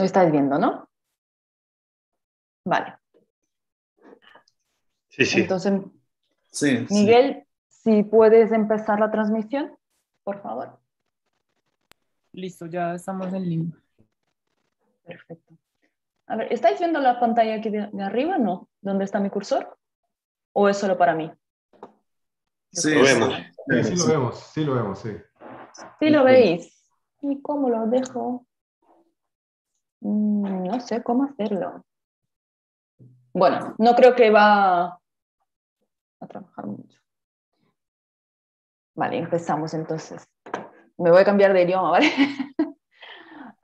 Lo estáis viendo, ¿no? Vale. Sí, sí. Entonces, Miguel, si puedes empezar la transmisión, por favor. Listo, ya estamos en línea. Perfecto. A ver, ¿estáis viendo la pantalla aquí de, arriba, no? ¿Dónde está mi cursor? ¿O es solo para mí? Sí, lo vemos. Sí, sí, lo vemos, sí lo vemos, sí. Sí lo veis. ¿Y cómo lo dejo? Mm, no sé cómo hacerlo. Bueno, no creo que va a trabajar mucho. Vale, empezamos entonces. Me voy a cambiar de idioma, ¿vale?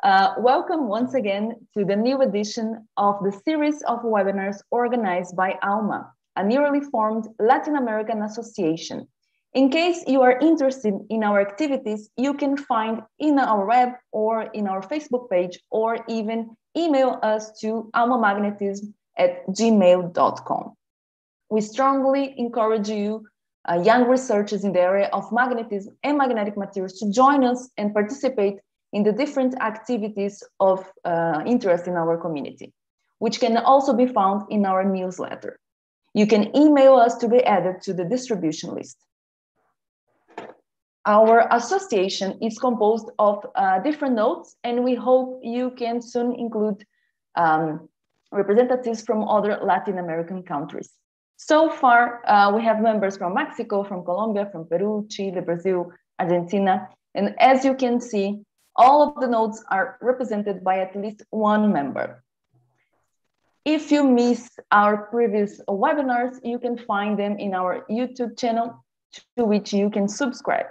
Ah, welcome once again to the new edition of the series of webinars organized by ALMA, a newly formed Latin American association In case you are interested in our activities, you can find in our web or in our Facebook page or even email us to almamagnetism at gmail.com. We strongly encourage you, uh, young researchers in the area of magnetism and magnetic materials, to join us and participate in the different activities of uh, interest in our community, which can also be found in our newsletter. You can email us to be added to the distribution list. Our association is composed of uh, different nodes, and we hope you can soon include um, representatives from other Latin American countries. So far, uh, we have members from Mexico, from Colombia, from Peru, Chile, Brazil, Argentina, and as you can see, all of the nodes are represented by at least one member. If you miss our previous webinars, you can find them in our YouTube channel to which you can subscribe.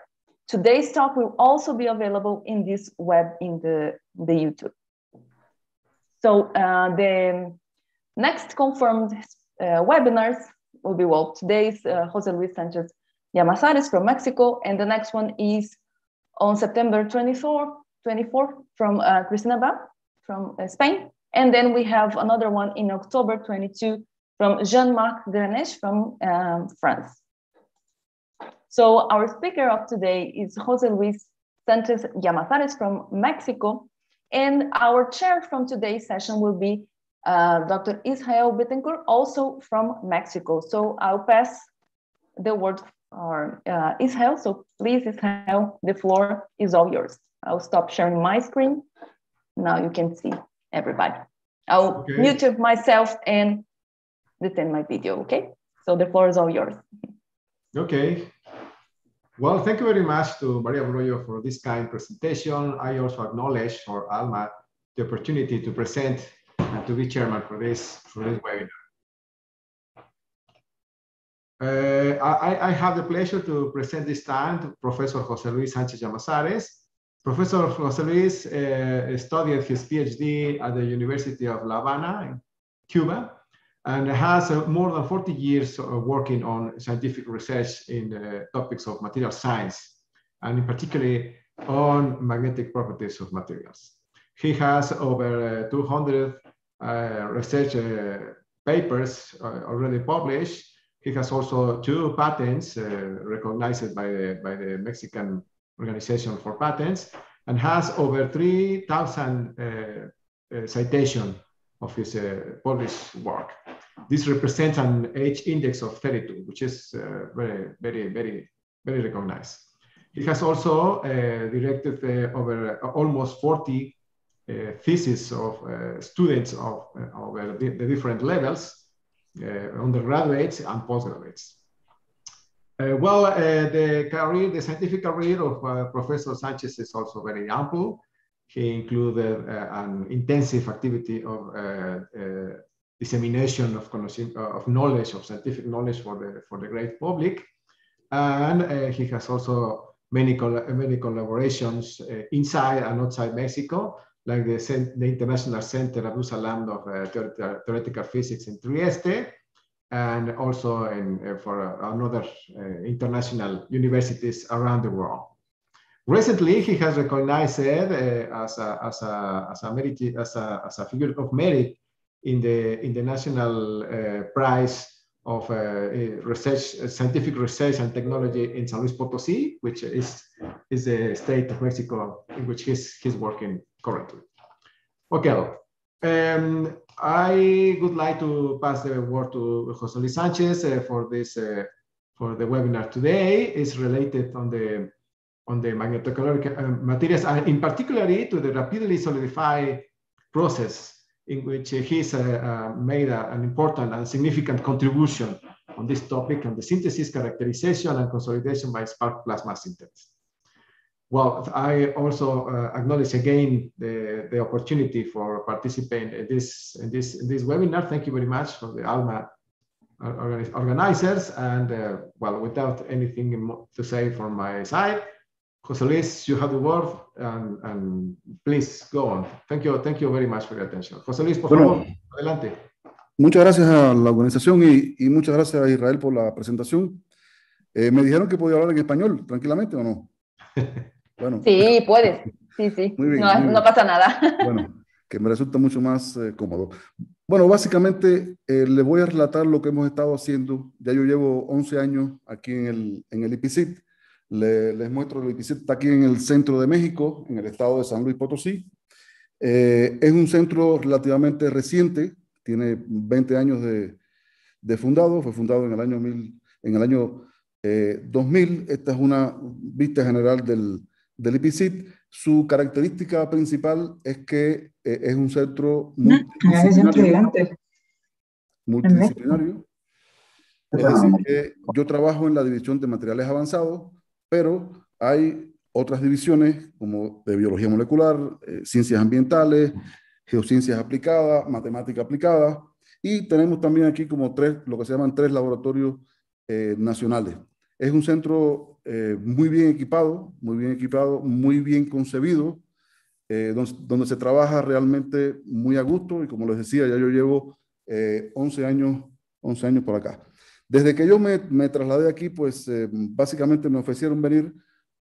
Today's talk will also be available in this web in the, the YouTube. So uh, the next confirmed uh, webinars will be well, today's uh, Jose Luis Sanchez Yamazares from Mexico, and the next one is on September 24th, from uh, Cristina Ba from uh, Spain. And then we have another one in October 22 from Jean-Marc Grenache from um, France. So our speaker of today is Jose Luis Sanchez Yamazares from Mexico. And our chair from today's session will be uh, Dr. Israel Bittencourt, also from Mexico. So I'll pass the word for uh, Israel. So please, Israel, the floor is all yours. I'll stop sharing my screen. Now you can see everybody. I'll okay. mute myself and detend my video, okay? So the floor is all yours. Okay, well, thank you very much to Maria Arroyo for this kind presentation. I also acknowledge for ALMA the opportunity to present and to be chairman for this, for this webinar. Uh, I, I, have the pleasure to present this time to Professor Jose Luis Sanchez Llamazares. Professor Jose Luis uh, studied his PhD at the University of La Habana in Cuba and has uh, more than 40 years of uh, working on scientific research in uh, topics of material science, and in particular on magnetic properties of materials. He has over uh, 200 uh, research papers already published. He has also two patents recognized by the, by the Mexican Organization for Patents, and has over 3,000 citation of his uh, published work. This represents an H index of 32, which is uh, very, very, very, very recognized. It has also uh, directed uh, over uh, almost 40 uh, theses of students of over the, the, different levels, undergraduates and postgraduates. well, the career, the scientific career of Professor Sanchez is also very ample he included uh, an intensive activity of uh, uh, dissemination of, uh, of knowledge, of scientific knowledge for the, for the great public. And uh, he has also many, many collaborations uh, inside and outside Mexico, like the, the International Center Abu Salam of uh, Theoretical Physics in Trieste, and also in, uh, for uh, another international universities around the world. Recently, he has recognized as, a, as, a, as, a, as a figure of merit in the, in the national uh, prize of uh, research, scientific research and technology in San Luis Potosí, which is, is the state of Mexico in which he's, he's working currently. Okay, um, I would like to pass the word to José Luis Sanchez uh, for this, uh, for the webinar today. It's related on the, on the magnetochromic uh, materials and in particular to the rapidly solidified process in which he's uh, uh, made a, an important and significant contribution on this topic and the synthesis, characterization, and consolidation by spark plasma synthesis. Well, I also uh, acknowledge again the, the opportunity for participating in this, in, this, in this webinar. Thank you very much for the ALMA organizers. And uh, well, without anything to say from my side, José Luis, you have the word, and, and, please go on. Thank you, thank you very much for your attention. José Luis, por favor, adelante. Muchas gracias a la organización y, muchas gracias a Israel por la presentación. Eh, me dijeron que podía hablar en español, tranquilamente, ¿o no? Sí, puedes. Sí, sí. no, pasa nada. Bueno, que me resulta mucho más eh, cómodo. Bueno, básicamente eh, le les voy a relatar lo que hemos estado haciendo. Ya yo llevo 11 años aquí en el, en el IPCIT les muestro el IPICIT, está aquí en el centro de México, en el estado de San Luis Potosí. Eh, es un centro relativamente reciente, tiene 20 años de, fundado, fue fundado en el año, en el año 2000. Eh, Esta es una vista general del, del IPCIT. Su característica principal es que eh, es un centro multidisciplinario. multidisciplinario. Es decir, yo trabajo en la división de materiales avanzados, pero hay otras divisiones como de biología molecular, eh, ciencias ambientales, geociencias aplicadas, matemática aplicada, y tenemos también aquí como tres, lo que se llaman tres laboratorios eh, nacionales. Es un centro eh, muy bien equipado, muy bien equipado, muy bien concebido, donde, donde, se trabaja realmente muy a gusto, y como les decía, ya yo llevo 11 años, 11 años por acá. Desde que yo me, trasladé aquí, pues eh, básicamente me ofrecieron venir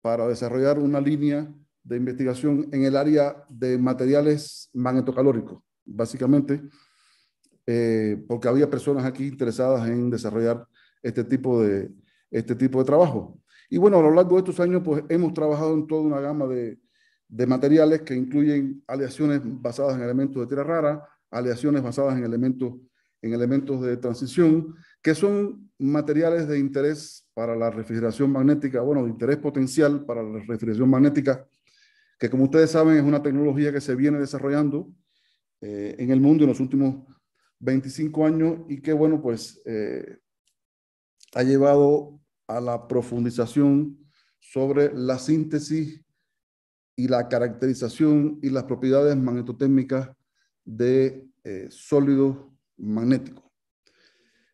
para desarrollar una línea de investigación en el área de materiales magnetocalóricos, básicamente, eh, porque había personas aquí interesadas en desarrollar este tipo de, este tipo de trabajo. Y bueno, a lo largo de estos años, pues hemos trabajado en toda una gama de, de materiales que incluyen aleaciones basadas en elementos de tierra rara, aleaciones basadas en elementos en elementos de transición, que son materiales de interés para la refrigeración magnética, bueno, de interés potencial para la refrigeración magnética, que como ustedes saben es una tecnología que se viene desarrollando eh, en el mundo en los últimos 25 años y que, bueno, pues eh, ha llevado a la profundización sobre la síntesis y la caracterización y las propiedades magnetotécnicas de eh, sólidos magnético.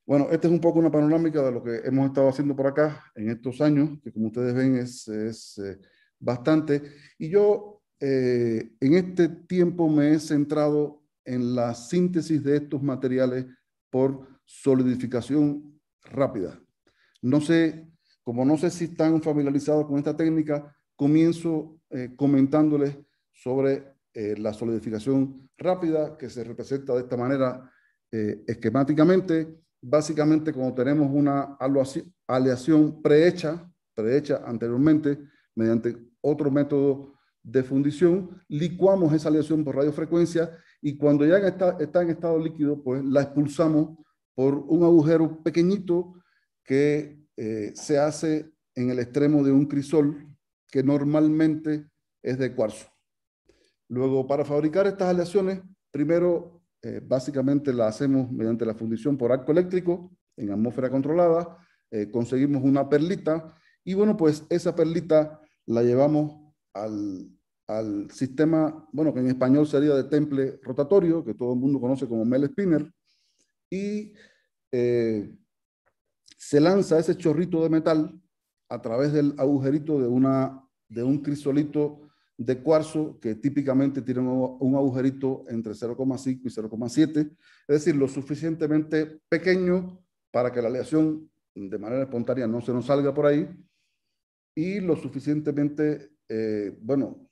Bueno, esta es un poco una panorámica de lo que hemos estado haciendo por acá en estos años, que como ustedes ven es, eh, bastante. Y yo eh, en este tiempo me he centrado en la síntesis de estos materiales por solidificación rápida. No sé, como no sé si están familiarizados con esta técnica, comienzo eh, comentándoles sobre la solidificación rápida que se representa de esta manera eh, esquemáticamente, básicamente cuando tenemos una aleación prehecha, prehecha anteriormente, mediante otro método de fundición, licuamos esa aleación por radiofrecuencia y cuando ya está, está en estado líquido, pues la expulsamos por un agujero pequeñito que eh, se hace en el extremo de un crisol que normalmente es de cuarzo. Luego, para fabricar estas aleaciones, primero eh, básicamente la hacemos mediante la fundición por arco eléctrico en atmósfera controlada, eh, conseguimos una perlita y bueno, pues esa perlita la llevamos al, sistema, bueno, que en español sería de temple rotatorio, que todo el mundo conoce como Mel Spinner, y eh, se lanza ese chorrito de metal a través del agujerito de, una, de un crisolito de cuarzo que típicamente tiene un agujerito entre 0,5 y 0,7, es decir, lo suficientemente pequeño para que la aleación de manera espontánea no se nos salga por ahí y lo suficientemente, eh, bueno,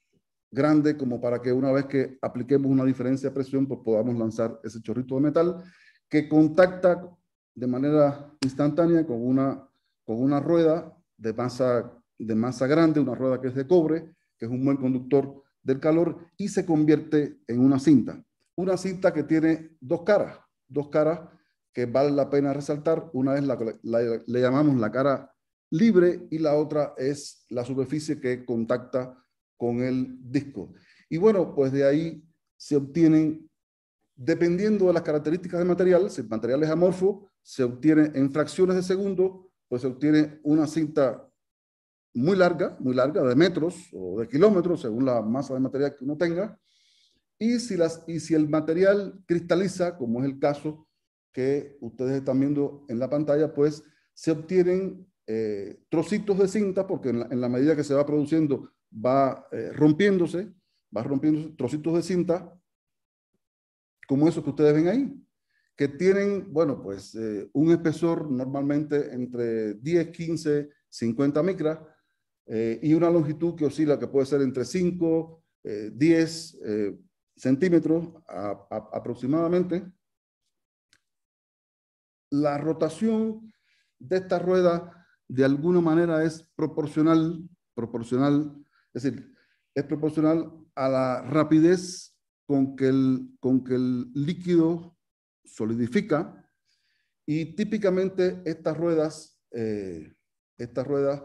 grande como para que una vez que apliquemos una diferencia de presión, pues podamos lanzar ese chorrito de metal que contacta de manera instantánea con una, con una rueda de masa, de masa grande, una rueda que es de cobre, que es un buen conductor del calor, y se convierte en una cinta. Una cinta que tiene dos caras, dos caras que vale la pena resaltar. Una es la que le llamamos la cara libre y la otra es la superficie que contacta con el disco. Y bueno, pues de ahí se obtienen, dependiendo de las características del material, si el material es amorfo, se obtiene en fracciones de segundo, pues se obtiene una cinta muy larga, muy larga, de metros o de kilómetros, según la masa de material que uno tenga. Y si, las, y si el material cristaliza, como es el caso que ustedes están viendo en la pantalla, pues se obtienen eh, trocitos de cinta, porque en la, medida que se va produciendo va eh, rompiéndose, va rompiendo trocitos de cinta, como esos que ustedes ven ahí, que tienen, bueno, pues eh, un espesor normalmente entre 10, 15, 50 micras, eh, y una longitud que oscila, que puede ser entre 5, 10 eh, eh, centímetros aproximadamente. La rotación de esta rueda de alguna manera es proporcional, proporcional, es decir, es proporcional a la rapidez con que el, con que el líquido solidifica y típicamente estas ruedas, estas ruedas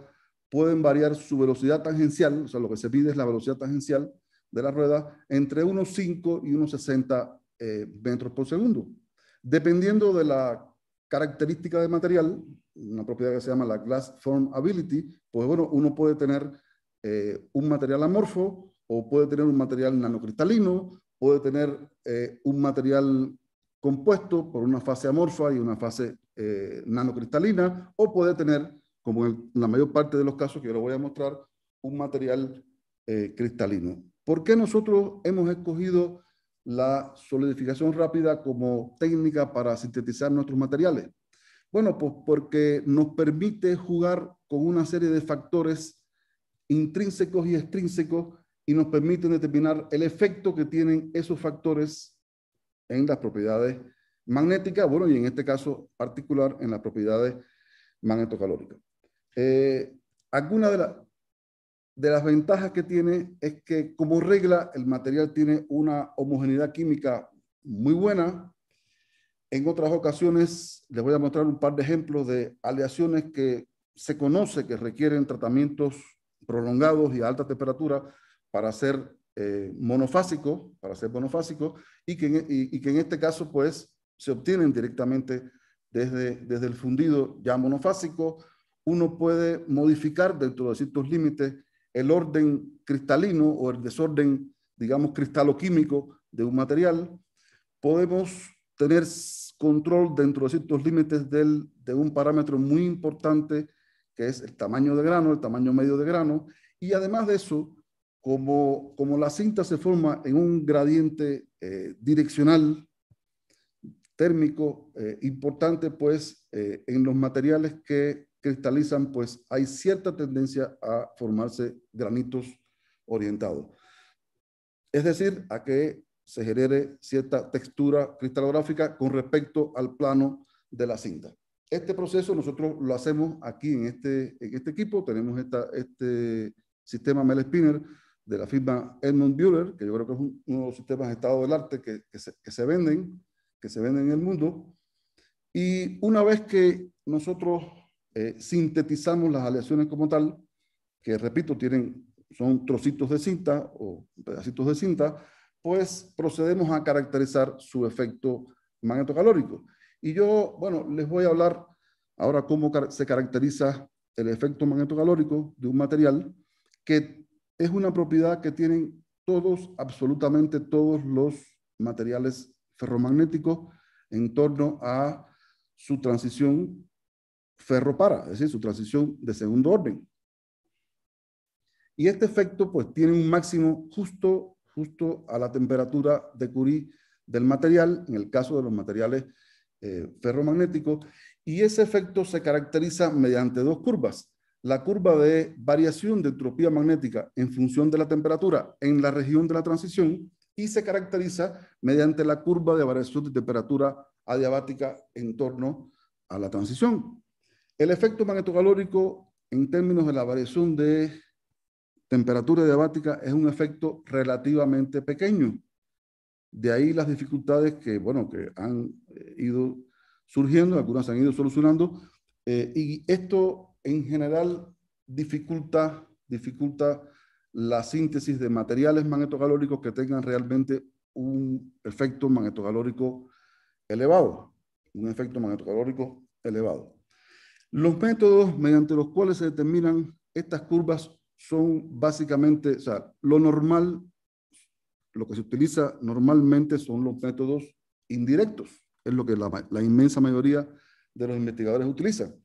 pueden variar su velocidad tangencial, o sea, lo que se pide es la velocidad tangencial de la rueda, entre unos 5 y unos 60 eh, metros por segundo. Dependiendo de la característica del material, una propiedad que se llama la glass formability, pues bueno, uno puede tener eh, un material amorfo o puede tener un material nanocristalino, puede tener eh, un material compuesto por una fase amorfa y una fase nanocristalina, o puede tener como en la mayor parte de los casos que yo les voy a mostrar, un material eh, cristalino. ¿Por qué nosotros hemos escogido la solidificación rápida como técnica para sintetizar nuestros materiales? Bueno, pues porque nos permite jugar con una serie de factores intrínsecos y extrínsecos y nos permite determinar el efecto que tienen esos factores en las propiedades magnéticas, bueno, y en este caso particular en las propiedades magnetocalóricas. Eh, alguna de, las de las ventajas que tiene es que como regla el material tiene una homogeneidad química muy buena. En otras ocasiones les voy a mostrar un par de ejemplos de aleaciones que se conoce que requieren tratamientos prolongados y a alta temperatura para ser eh, monofásico, para ser monofásico, y que, en, e, y que en este caso pues se obtienen directamente desde, desde el fundido ya monofásico uno puede modificar dentro de ciertos límites el orden cristalino o el desorden, digamos, cristaloquímico de un material. Podemos tener control dentro de ciertos límites de un parámetro muy importante que es el tamaño de grano, el tamaño medio de grano, y además de eso, como, como la cinta se forma en un gradiente eh, direccional térmico eh, importante, pues eh, en los materiales que cristalizan, pues hay cierta tendencia a formarse granitos orientados. Es decir, a que se genere cierta textura cristalográfica con respecto al plano de la cinta. Este proceso nosotros lo hacemos aquí en este, en este equipo. Tenemos esta, este sistema Mel Spinner de la firma Edmund Bueller, que yo creo que es uno de los sistemas de estado del arte que, se, que, se, venden, que se venden en el mundo. Y una vez que nosotros eh, sintetizamos las aleaciones como tal, que repito, tienen, son trocitos de cinta o pedacitos de cinta, pues procedemos a caracterizar su efecto magnetocalórico. Y yo, bueno, les voy a hablar ahora cómo se caracteriza el efecto magnetocalórico de un material, que es una propiedad que tienen todos, absolutamente todos los materiales ferromagnéticos en torno a su transición ferropara, es decir, su transición de segundo orden. Y este efecto pues tiene un máximo justo, justo a la temperatura de Curie del material, en el caso de los materiales eh, ferromagnéticos, y ese efecto se caracteriza mediante dos curvas. La curva de variación de entropía magnética en función de la temperatura en la región de la transición y se caracteriza mediante la curva de variación de temperatura adiabática en torno a la transición. El efecto magnetocalórico en términos de la variación de temperatura adiabática es un efecto relativamente pequeño. De ahí las dificultades que, bueno, que han eh, ido surgiendo, algunas han ido solucionando, eh, y esto en general dificulta, dificulta la síntesis de materiales magnetocalóricos que tengan realmente un efecto magnetocalórico elevado, un efecto magnetocalórico elevado. Los métodos mediante los cuales se determinan estas curvas son básicamente, o sea, lo normal, lo que se utiliza normalmente son los métodos indirectos, es lo que la, inmensa mayoría de los investigadores utilizan.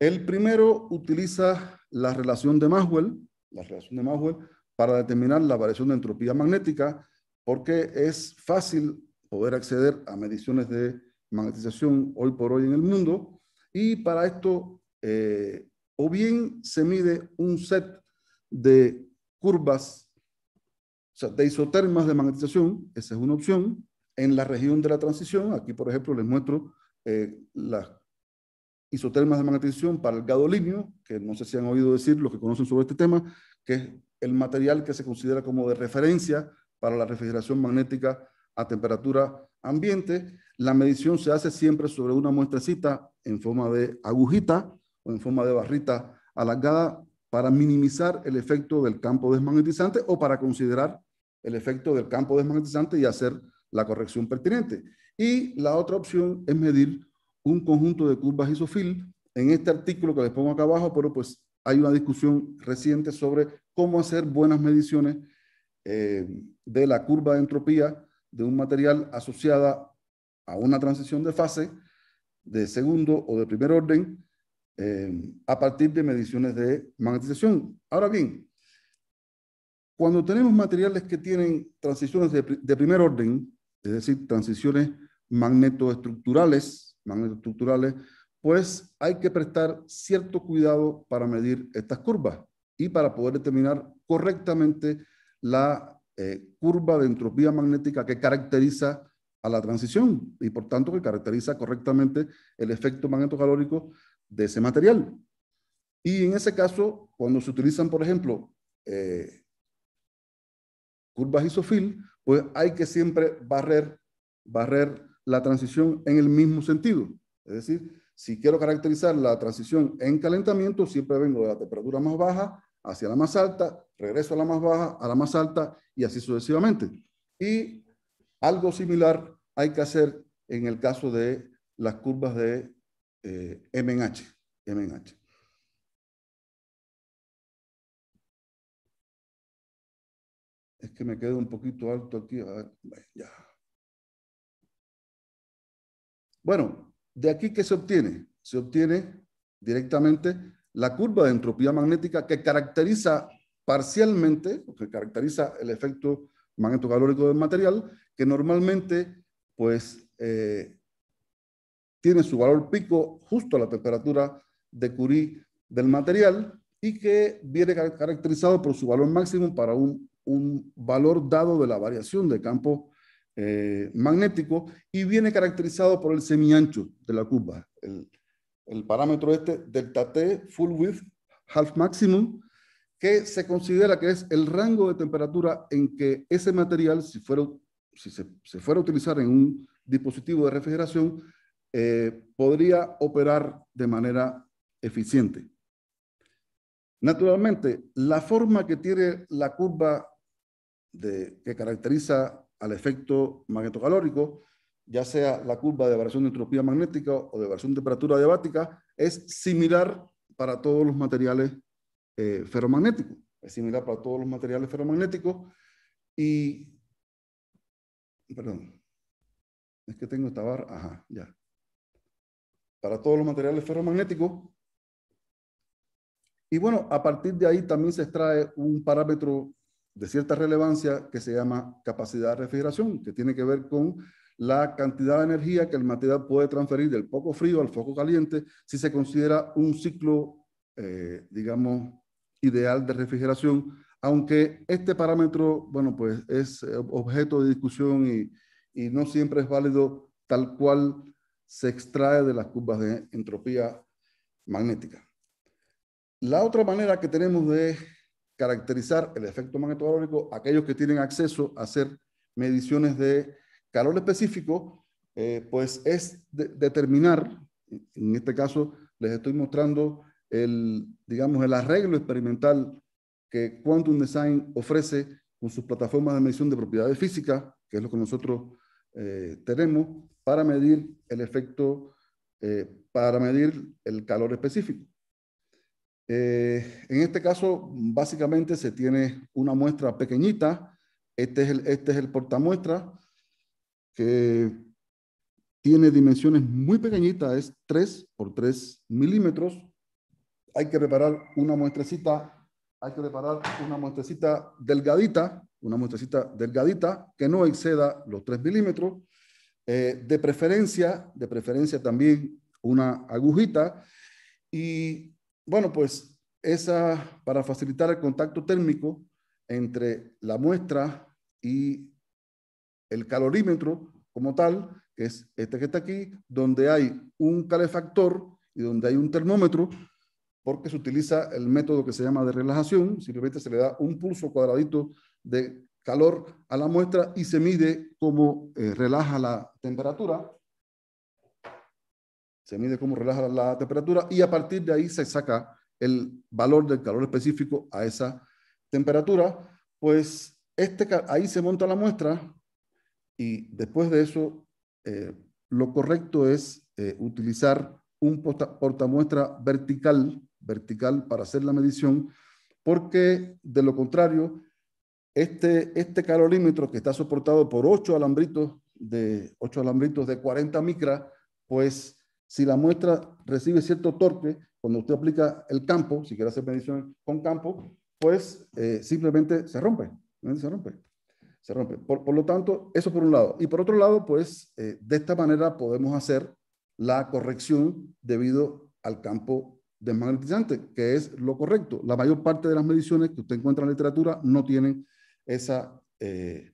El primero utiliza la relación de Maxwell, la relación de Maxwell, para determinar la variación de entropía magnética, porque es fácil poder acceder a mediciones de magnetización hoy por hoy en el mundo y para esto, eh, o bien se mide un set de curvas, o sea, de isotermas de magnetización, esa es una opción, en la región de la transición, aquí por ejemplo les muestro eh, las isotermas de magnetización para el gadolinio, que no sé si han oído decir los que conocen sobre este tema, que es el material que se considera como de referencia para la refrigeración magnética a temperatura ambiente. La medición se hace siempre sobre una muestrecita en forma de agujita o en forma de barrita alargada para minimizar el efecto del campo desmagnetizante o para considerar el efecto del campo desmagnetizante y hacer la corrección pertinente. Y la otra opción es medir un conjunto de curvas isofil. En este artículo que les pongo acá abajo, pero pues hay una discusión reciente sobre cómo hacer buenas mediciones eh, de la curva de entropía de un material asociada a una transición de fase de segundo o de primer orden eh, a partir de mediciones de magnetización. Ahora bien, cuando tenemos materiales que tienen transiciones de, primer orden, es decir, transiciones magnetoestructurales, pues hay que prestar cierto cuidado para medir estas curvas y para poder determinar correctamente la eh, curva de entropía magnética que caracteriza a la transición y por tanto que caracteriza correctamente el efecto magnetocalórico de ese material. Y en ese caso, cuando se utilizan, por ejemplo, eh, curvas isofil, pues hay que siempre barrer, barrer la transición en el mismo sentido. Es decir, si quiero caracterizar la transición en calentamiento, siempre vengo de la temperatura más baja hacia la más alta, regreso a la más baja, a la más alta y así sucesivamente. Y algo similar hay que hacer en el caso de las curvas de MNH. Eh, MNH. Es que me quedo un poquito alto aquí. Ya. Bueno, ¿de aquí qué se obtiene? Se obtiene directamente la curva de entropía magnética que caracteriza parcialmente, que caracteriza el efecto magneto calórico del material, que normalmente pues, eh, tiene su valor pico justo a la temperatura de Curie del material y que viene caracterizado por su valor máximo para un, valor dado de la variación de campo eh, magnético y viene caracterizado por el semiancho de la curva. El, el parámetro este, delta T, full width, half maximum, que se considera que es el rango de temperatura en que ese material, si, fuera, se, fuera a utilizar en un dispositivo de refrigeración, eh, podría operar de manera eficiente. Naturalmente, la forma que tiene la curva que caracteriza al efecto magnetocalórico, ya sea la curva de variación de entropía magnética o de variación de temperatura adiabática, es similar para todos los materiales eh, ferromagnético. Es similar para todos los materiales ferromagnéticos. Y, perdón, es que tengo esta barra, ajá, ya. Para todos los materiales ferromagnéticos. Y bueno, a partir de ahí también se extrae un parámetro de cierta relevancia que se llama capacidad de refrigeración, que tiene que ver con la cantidad de energía que el material puede transferir del poco frío al foco caliente si se considera un ciclo, eh, digamos, ideal de refrigeración, aunque este parámetro, bueno, pues es eh, objeto de discusión y, no siempre es válido tal cual se extrae de las curvas de entropía magnética. La otra manera que tenemos de caracterizar el efecto magnetovalórico, aquellos que tienen acceso a hacer mediciones de calor específico, eh, pues es determinar, en este caso les estoy mostrando el, digamos, el arreglo experimental que Quantum Design ofrece con sus plataformas de medición de propiedades físicas, que es lo que nosotros eh, tenemos, para medir el efecto, eh, para medir el calor específico. Eh, en este caso, básicamente se tiene una muestra pequeñita. Este es el, este es el portamuestra que tiene dimensiones muy pequeñitas, es 3 por 3 milímetros hay que preparar una muestrecita, hay que preparar una muestrecita delgadita, una muestrecita delgadita que no exceda los 3 milímetros, eh, de preferencia, de preferencia también una agujita y bueno, pues esa para facilitar el contacto térmico entre la muestra y el calorímetro como tal, que es este que está aquí, donde hay un calefactor y donde hay un termómetro porque se utiliza el método que se llama de relajación, simplemente se le da un pulso cuadradito de calor a la muestra y se mide cómo eh, relaja la temperatura. Se mide cómo relaja la temperatura y a partir de ahí se saca el valor del calor específico a esa temperatura. Pues este, ahí se monta la muestra y después de eso eh, lo correcto es eh, utilizar un portamuestra vertical vertical para hacer la medición, porque de lo contrario, este, este calorímetro que está soportado por 8 alambritos de, 8 alambritos de 40 micras, pues si la muestra recibe cierto torque, cuando usted aplica el campo, si quiere hacer medición con campo, pues eh, simplemente se rompe, se rompe, se rompe. Por, por, lo tanto, eso por un lado. Y por otro lado, pues eh, de esta manera podemos hacer la corrección debido al campo desmagnetizante, que es lo correcto. La mayor parte de las mediciones que usted encuentra en la literatura no tienen esa, eh,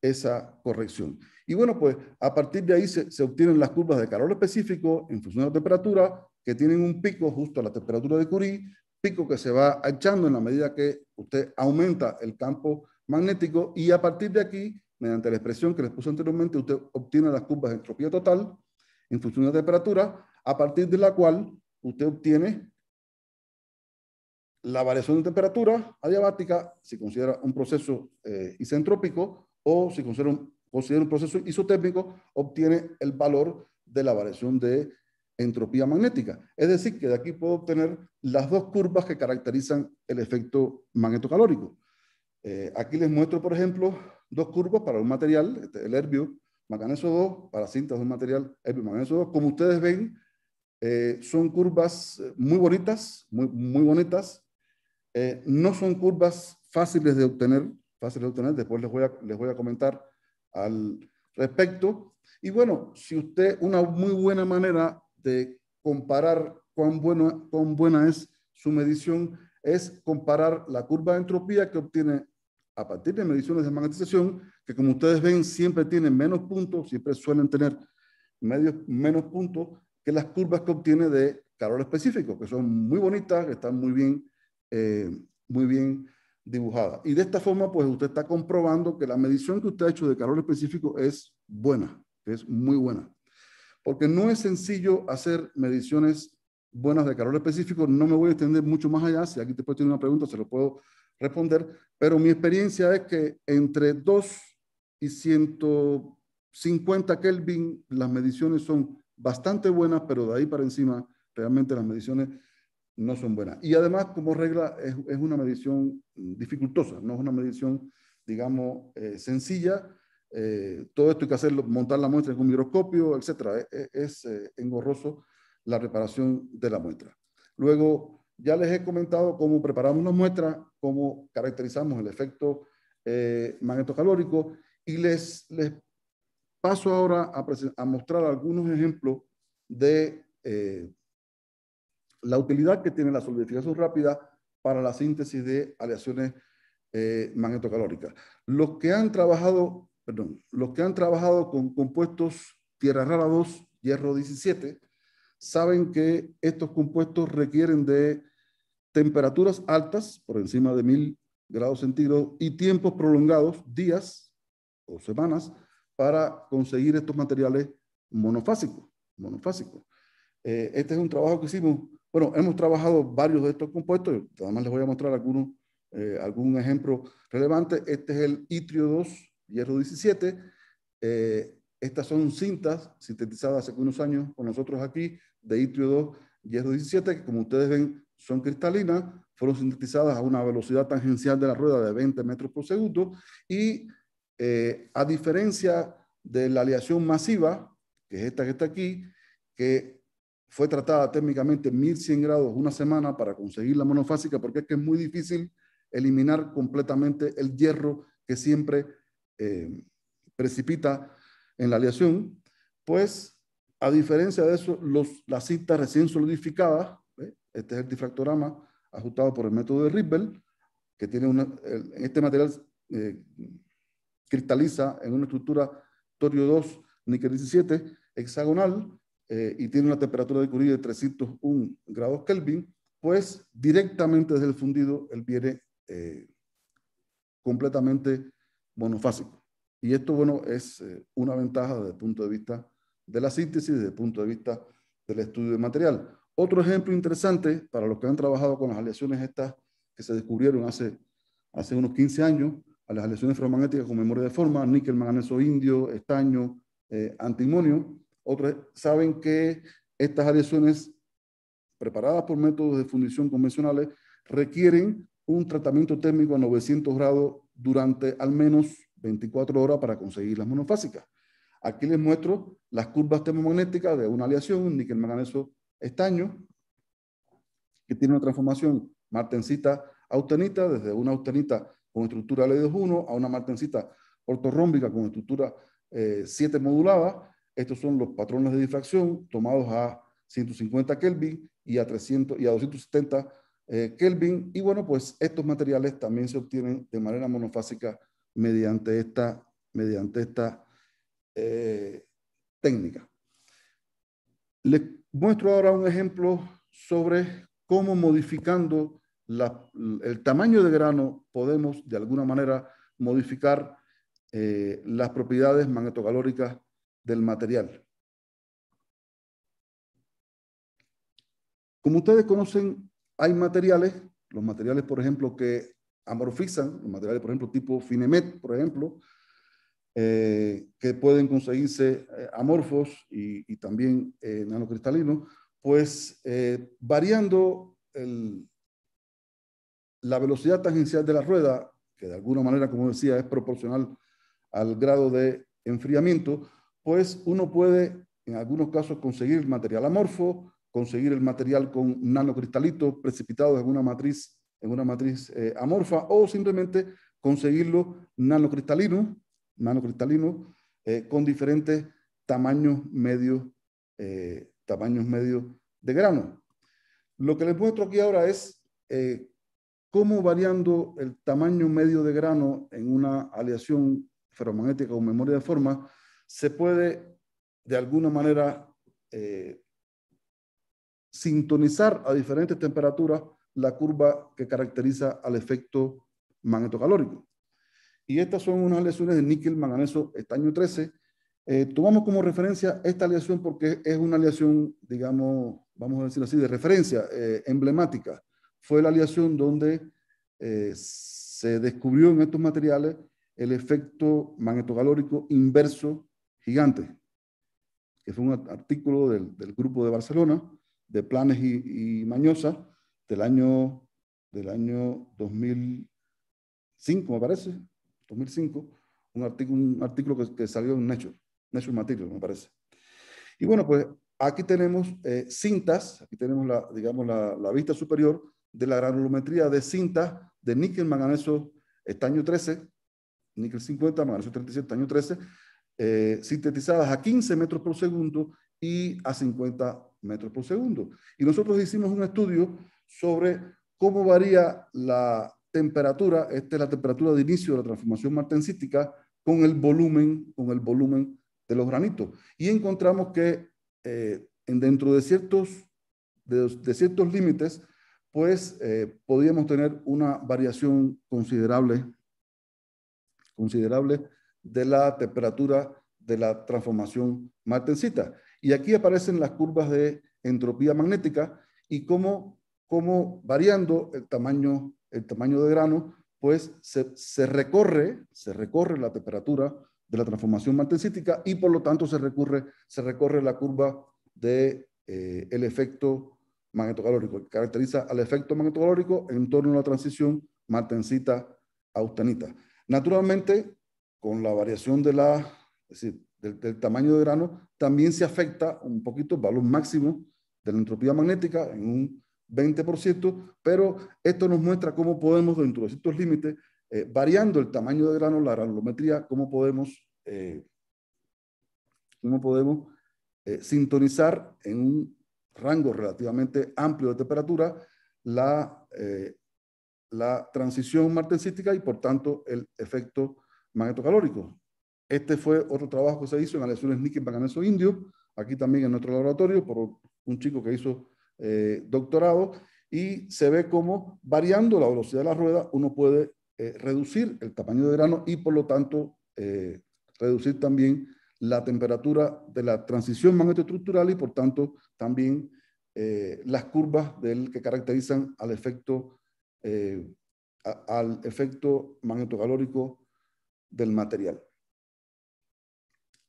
esa corrección. Y bueno, pues a partir de ahí se, se, obtienen las curvas de calor específico en función de la temperatura, que tienen un pico justo a la temperatura de Curie, pico que se va echando en la medida que usted aumenta el campo magnético y a partir de aquí, mediante la expresión que les puse anteriormente, usted obtiene las curvas de entropía total en función de la temperatura, a partir de la cual usted obtiene la variación de temperatura adiabática, si considera un proceso eh, isentrópico o si considera un, proceso isotérmico, obtiene el valor de la variación de entropía magnética. Es decir, que de aquí puedo obtener las dos curvas que caracterizan el efecto magnetocalórico. Eh, aquí les muestro, por ejemplo, dos curvas para un material, este, el herbio, magnesio 2, para cintas de un material herbio, magnesio 2. Como ustedes ven, eh, son curvas eh, muy bonitas, muy, muy bonitas. Eh, no son curvas fáciles de obtener, fáciles de obtener. Después les voy a, les voy a comentar al respecto. Y bueno, si usted, una muy buena manera de comparar cuán, buena cuán buena es su medición es comparar la curva de entropía que obtiene a partir de mediciones de magnetización, que como ustedes ven siempre tienen menos puntos, siempre suelen tener medios, menos puntos que las curvas que obtiene de calor específico, que son muy bonitas, que están muy bien, eh, muy bien dibujadas. Y de esta forma, pues usted está comprobando que la medición que usted ha hecho de calor específico es buena, es muy buena. Porque no es sencillo hacer mediciones buenas de calor específico. No me voy a extender mucho más allá. Si aquí después tiene una pregunta, se lo puedo responder. Pero mi experiencia es que entre 2 y 150 Kelvin, las mediciones son bastante buenas, pero de ahí para encima realmente las mediciones no son buenas. Y además, como regla, es, es una medición dificultosa, no es una medición, digamos, eh, sencilla. Eh, todo esto hay que hacerlo, montar la muestra en un microscopio, etcétera. E, e, es, eh, engorroso la preparación de la muestra. Luego, ya les he comentado cómo preparamos una muestra, cómo caracterizamos el efecto eh, magnetocalórico y les, les Paso ahora a, mostrar algunos ejemplos de eh, la utilidad que tiene la solidificación rápida para la síntesis de aleaciones eh, magnetocalóricas. Los que han trabajado, los que han trabajado con compuestos tierra rara 2, hierro 17, saben que estos compuestos requieren de temperaturas altas, por encima de 1000 grados centígrados, y tiempos prolongados, días o semanas, para conseguir estos materiales monofásicos. monofásicos. Eh, este es un trabajo que hicimos. Bueno, hemos trabajado varios de estos compuestos. Nada más les voy a mostrar algunos, eh, algún ejemplo relevante. Este es el itrio 2, hierro 17. Eh, estas son cintas sintetizadas hace unos años con nosotros aquí de itrio 2, hierro 17, que como ustedes ven son cristalinas, fueron sintetizadas a una velocidad tangencial de la rueda de 20 metros por segundo y eh, a diferencia de la aleación masiva, que es esta que está aquí, que fue tratada térmicamente 1100 grados una semana para conseguir la monofásica, porque es que es muy difícil eliminar completamente el hierro que siempre eh, precipita en la aleación, pues a diferencia de eso, los, las cintas recién solidificadas, este es el difractorama ajustado por el método de Ripple, que tiene este material eh, cristaliza en una estructura torio 2, níquel 17, hexagonal, eh, y tiene una temperatura de Curie de 301 grados Kelvin, pues directamente desde el fundido él viene eh, completamente monofásico. Y esto, bueno, es eh, una ventaja desde el punto de vista de la síntesis, desde el punto de vista del estudio de material. Otro ejemplo interesante para los que han trabajado con las aleaciones estas que se descubrieron hace, hace unos 15 años las aleaciones ferromagnéticas con memoria de forma, níquel, manganeso indio, estaño, eh, antimonio. Otros saben que estas aleaciones preparadas por métodos de fundición convencionales requieren un tratamiento térmico a 900 grados durante al menos 24 horas para conseguir las monofásicas. Aquí les muestro las curvas termomagnéticas de una aleación, níquel, manganeso, estaño, que tiene una transformación martensita austenita, desde una austenita con estructura LED 1 a una martencita ortorrómbica con estructura 7 eh, modulada. Estos son los patrones de difracción tomados a 150 Kelvin y a, 300, y a 270 eh, Kelvin. Y bueno, pues estos materiales también se obtienen de manera monofásica mediante esta, mediante esta eh, técnica. Les muestro ahora un ejemplo sobre cómo modificando el tamaño de grano podemos de alguna manera modificar eh, las propiedades magnetocalóricas del material. Como ustedes conocen, hay materiales, los materiales, por ejemplo, que amorfizan, los materiales, por ejemplo, tipo Finemet, por ejemplo, eh, que pueden conseguirse eh, amorfos y, también eh, nanocristalinos, pues variando el, la velocidad tangencial de la rueda, que de alguna manera, como decía, es proporcional al grado de enfriamiento, pues uno puede, en algunos casos, conseguir material amorfo, conseguir el material con nanocristalitos precipitados en una matriz, en una matriz eh, amorfa, o simplemente conseguirlo nanocristalino, nanocristalino eh, con diferentes tamaños medios, eh, tamaños medios de grano. Lo que les muestro aquí ahora es cómo variando el tamaño medio de grano en una aleación ferromagnética o memoria de forma, se puede de alguna manera eh, sintonizar a diferentes temperaturas la curva que caracteriza al efecto magnetocalórico. Y estas son unas aleaciones de níquel, manganeso, estaño 13. Eh, tomamos como referencia esta aleación porque es una aleación, digamos, vamos a decir así, de referencia eh, emblemática fue la aleación donde eh, se descubrió en estos materiales el efecto magnetogalórico inverso gigante, que fue un artículo del, grupo de Barcelona, de Planes y, Mañosa, del año, del año 2005, me parece, 2005, un artículo, un artículo que, salió en Nature, Nature Material, me parece. Y bueno, pues aquí tenemos eh, cintas, aquí tenemos digamos, la vista superior de la granulometría de cinta de níquel, manganeso, estaño 13, níquel 50, manganeso 37, estaño 13, eh, sintetizadas a 15 metros por segundo y a 50 metros por segundo. Y nosotros hicimos un estudio sobre cómo varía la temperatura, esta es la temperatura de inicio de la transformación martensítica con el volumen, con el volumen de los granitos. Y encontramos que eh, dentro de ciertos, de ciertos límites, pues eh, podríamos tener una variación considerable, considerable de la temperatura de la transformación martensita. Y aquí aparecen las curvas de entropía magnética y cómo, variando el tamaño, el tamaño de grano, pues se, recorre, se recorre la temperatura de la transformación martensítica y por lo tanto se, se recorre la curva del de, eh, el efecto magnetocalórico, que caracteriza al efecto magnetocalórico en torno a la transición martensita-austenita. Naturalmente, con la variación de la, es decir, del, tamaño de grano, también se afecta un poquito el valor máximo de la entropía magnética en un 20%, pero esto nos muestra cómo podemos, dentro de ciertos límites, eh, variando el tamaño de grano, la granulometría, cómo podemos, eh, cómo podemos eh, sintonizar en un rango relativamente amplio de temperatura, la, eh, la transición martensística y por tanto el efecto magnetocalórico. Este fue otro trabajo que se hizo en aleaciones níquel paganeso indio, aquí también en nuestro laboratorio, por un chico que hizo eh, doctorado, y se ve cómo variando la velocidad de la rueda uno puede eh, reducir el tamaño de grano y por lo tanto reducir también la temperatura de la transición magnetoestructural y por tanto también eh, las curvas que caracterizan al efecto, eh, al efecto magnetocalórico del material.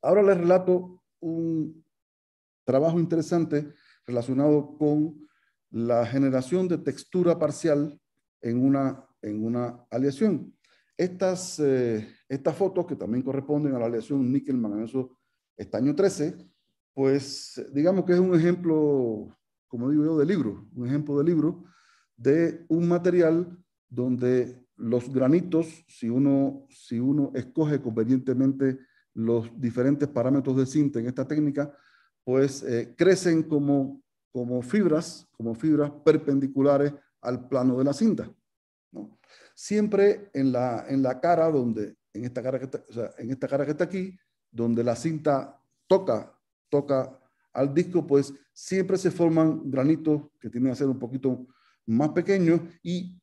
Ahora les relato un trabajo interesante relacionado con la generación de textura parcial en en una aleación. Estas, eh, estas fotos, que también corresponden a la aleación níquel manganeso estaño 13, pues digamos que es un ejemplo, como digo yo, de libro, un ejemplo de libro de un material donde los granitos, si uno, si uno escoge convenientemente los diferentes parámetros de cinta en esta técnica, pues eh, crecen como, como fibras, como fibras perpendiculares al plano de la cinta. Siempre en la, cara donde, en esta cara, que está, en esta cara que está aquí, donde la cinta toca, toca al disco, pues siempre se forman granitos que tienen que ser un poquito más pequeños y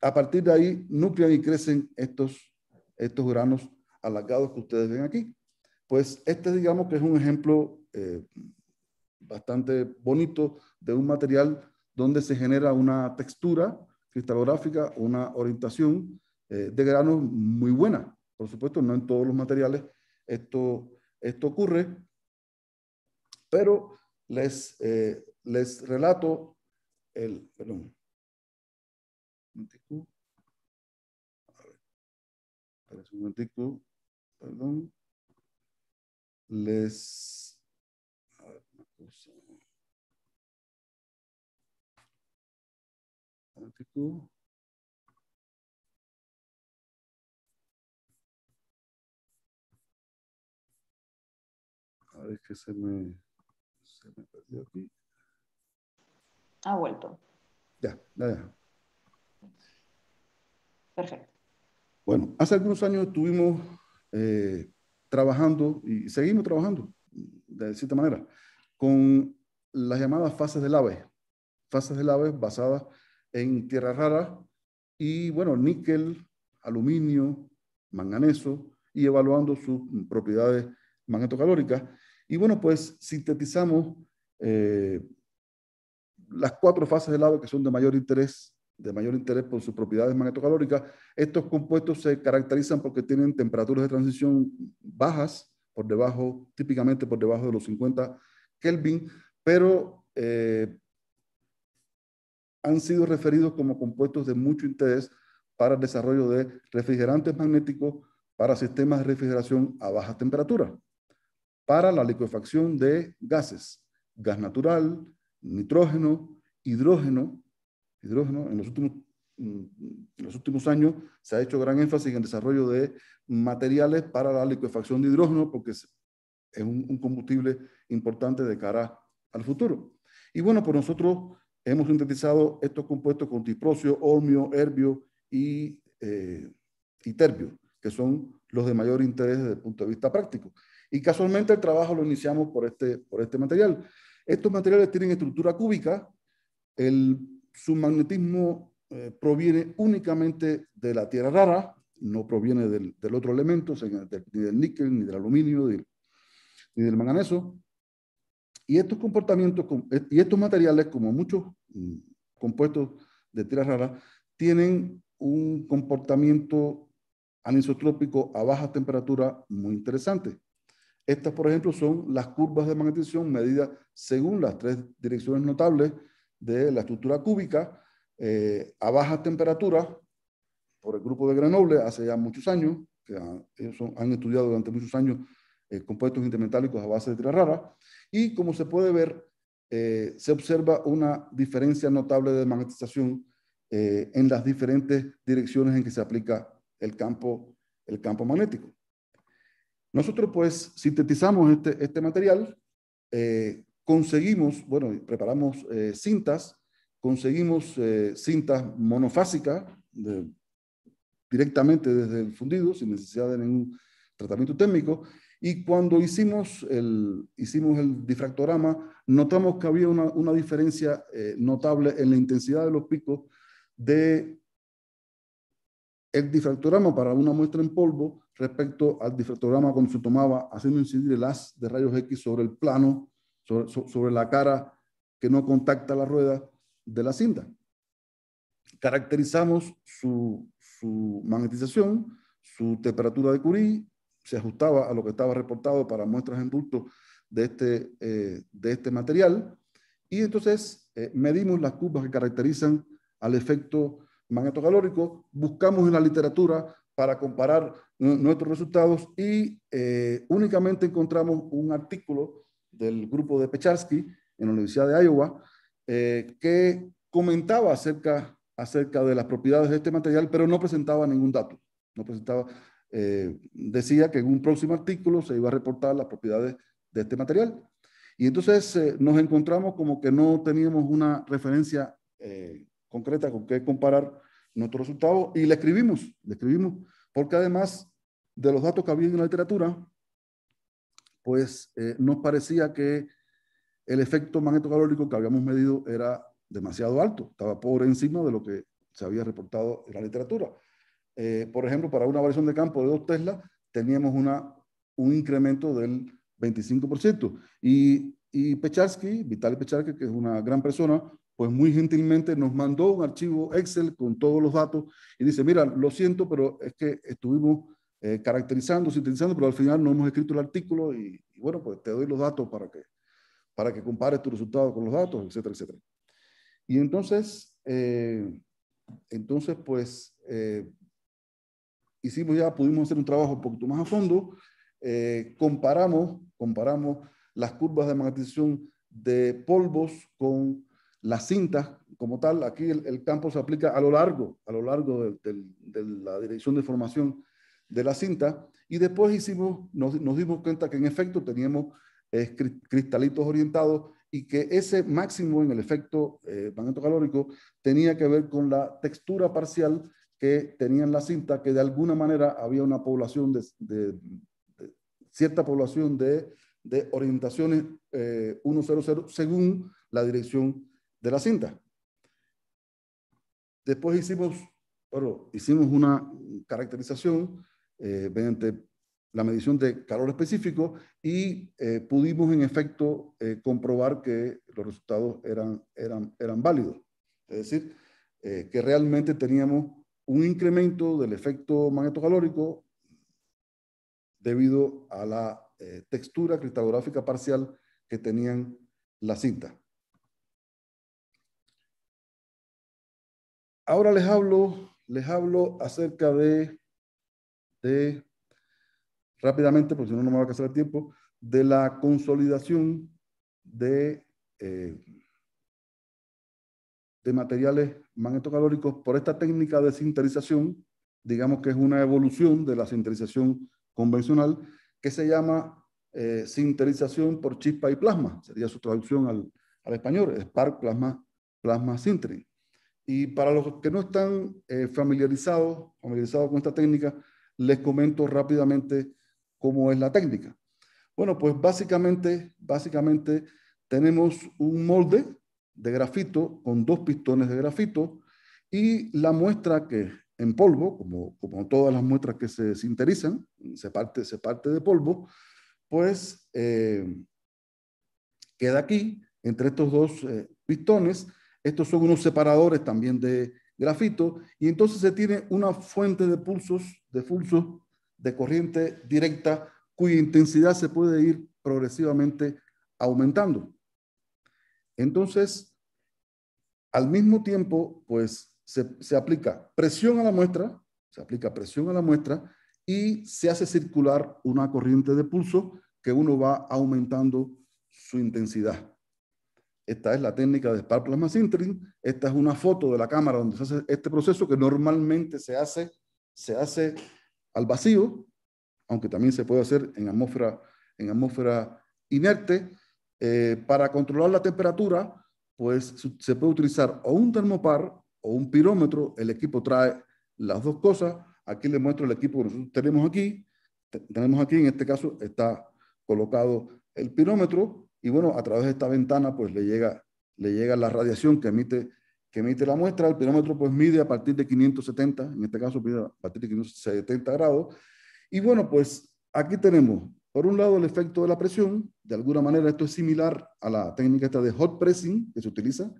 a partir de ahí nuclean y crecen estos, estos granos alargados que ustedes ven aquí. Pues este digamos que es un ejemplo eh, bastante bonito de un material donde se genera una textura una orientación eh, de granos muy buena. Por supuesto, no en todos los materiales esto, esto ocurre, pero les, eh, les relato el... Un Perdón. Les A ver que se me, se me perdió aquí. Ha vuelto. Ya, ya, ya. Perfecto. Bueno, hace algunos años estuvimos eh, trabajando y seguimos trabajando, de cierta manera, con las llamadas fases del AVE. Fases del AVE basadas en tierra rara y, bueno, níquel, aluminio, manganeso y evaluando sus propiedades magnetocalóricas. Y bueno, pues sintetizamos eh, las cuatro fases del agua que son de mayor interés, de mayor interés por sus propiedades magnetocalóricas. Estos compuestos se caracterizan porque tienen temperaturas de transición bajas, por debajo, típicamente por debajo de los 50 Kelvin, pero eh, han sido referidos como compuestos de mucho interés para el desarrollo de refrigerantes magnéticos para sistemas de refrigeración a baja temperatura, para la liquefacción de gases, gas natural, nitrógeno, hidrógeno. Hidrógeno, en los últimos, mm, en los últimos años se ha hecho gran énfasis en el desarrollo de materiales para la liquefacción de hidrógeno porque es un combustible importante de cara al futuro. Y bueno, por nosotros hemos sintetizado estos compuestos con tiprocio, olmio, herbio y, eh, y terbio, que son los de mayor interés desde el punto de vista práctico. Y casualmente el trabajo lo iniciamos por este, por este material. Estos materiales tienen estructura cúbica, el, su magnetismo eh, proviene únicamente de la tierra rara, no proviene del, otro elemento, ni del níquel, ni del aluminio, ni del manganeso. Y estos comportamientos eh, y estos materiales, como muchos mm, compuestos de tierras raras, tienen un comportamiento anisotrópico a baja temperatura muy interesante. Estas, por ejemplo, son las curvas de magnetización medidas según las tres direcciones notables de la estructura cúbica eh, a baja temperatura por el grupo de Grenoble hace ya muchos años, que han estudiado durante muchos años eh, compuestos intermetálicos a base de tierra rara. Y como se puede ver, eh, se observa una diferencia notable de magnetización eh, en las diferentes direcciones en que se aplica el campo, el campo magnético. Nosotros pues sintetizamos este, este material, conseguimos, bueno, preparamos cintas, conseguimos cintas monofásicas directamente desde el fundido, sin necesidad de ningún tratamiento térmico, y cuando hicimos el, hicimos el difractorama, notamos que había una, una diferencia eh, notable en la intensidad de los picos de el difractorama para una muestra en polvo respecto al difractorama cuando se tomaba haciendo incidir el haz de rayos X sobre el plano, sobre, sobre la cara que no contacta la rueda de la cinta. Caracterizamos su, su magnetización, su temperatura de Curie, se ajustaba a lo que estaba reportado para muestras en bulto de este, eh, de este material. Y entonces eh, medimos las curvas que caracterizan al efecto magnetocalórico, buscamos en la literatura para comparar eh, nuestros resultados y únicamente encontramos un artículo del grupo de Pecharsky en la Universidad de Iowa que comentaba acerca, acerca de las propiedades de este material, pero no presentaba ningún dato. No presentaba, eh, decía que en un próximo artículo se iba a reportar las propiedades de este material. Y entonces eh, nos encontramos como que no teníamos una referencia eh, concreta con que comparar nuestro resultado y le escribimos, le escribimos, porque además de los datos que había en la literatura, pues nos parecía que el efecto magnetocalórico que habíamos medido era demasiado alto, estaba por encima de lo que se había reportado en la literatura. Eh, por ejemplo, para una variación de campo de 2 Tesla, teníamos una, un incremento del 25%. Y, y Pecharsky, Vitaly Pecharsky, que es una gran persona, pues muy gentilmente nos mandó un archivo Excel con todos los datos y dice, mira, lo siento, pero es que estuvimos eh, caracterizando, sintetizando, pero al final no hemos escrito el artículo y, bueno, pues te doy los datos para que, para que compares tu resultado con los datos, etcétera, etcétera. Y entonces, eh, entonces pues hicimos ya, pudimos hacer un trabajo un poquito más a fondo, eh, comparamos, comparamos las curvas de magnetización de polvos con las cintas como tal. Aquí el, campo se aplica a lo largo, a lo largo de, la dirección de formación de la cinta. Y después hicimos, nos, dimos cuenta que en efecto teníamos eh, cristalitos orientados y que ese máximo en el efecto eh, tenía que ver con la textura parcial que tenían la cinta, que de alguna manera había una población de, cierta población de, de orientaciones 100 eh, según la dirección de la cinta. Después hicimos, bueno, hicimos una caracterización eh, mediante la medición de calor específico y eh, pudimos en efecto comprobar que los resultados eran, eran, eran válidos. Es decir, que realmente teníamos un incremento del efecto magnetocalórico debido a la eh, textura cristalográfica parcial que tenían la cinta. Ahora les hablo, les hablo acerca de, rápidamente, porque si no, no me va a casar el tiempo, de la consolidación de eh, de materiales magnetocalóricos por esta técnica de sinterización, digamos que es una evolución de la sinterización convencional, que se llama eh, sinterización por chispa y plasma, sería su traducción al, al español, spark plasma, plasma sintering. Y para los que no están eh, familiarizados, familiarizados con esta técnica, les comento rápidamente cómo es la técnica. Bueno, pues básicamente, básicamente tenemos un molde de grafito con dos pistones de grafito y la muestra que en polvo, como, como todas las muestras que se sinterizan, se parte, se parte de polvo, pues eh, queda aquí entre estos dos eh, pistones. Estos son unos separadores también de grafito y entonces se tiene una fuente de pulsos, de pulsos de corriente directa cuya intensidad se puede ir progresivamente aumentando. Entonces, al mismo tiempo, pues se, aplica presión a la muestra, se aplica presión a la muestra y se hace circular una corriente de pulso que uno va aumentando su intensidad. Esta es la técnica de Spark Plasma Sintering. Esta es una foto de la cámara donde se hace este proceso que normalmente se hace, se hace al vacío, aunque también se puede hacer en atmósfera, en atmósfera inerte. Eh, para controlar la temperatura, pues se puede utilizar o un termopar o un pirómetro. El equipo trae las dos cosas. Aquí le muestro el equipo que nosotros tenemos aquí. tenemos aquí, en este caso, está colocado el pirómetro y bueno, a través de esta ventana pues le llega, le llega la radiación que emite, que emite la muestra. El pirómetro pues mide a partir de 570, en este caso mide a partir de 570 grados. Y bueno, pues aquí tenemos por un lado, el efecto de la presión. De alguna manera, esto es similar a la técnica esta de hot pressing que se utiliza,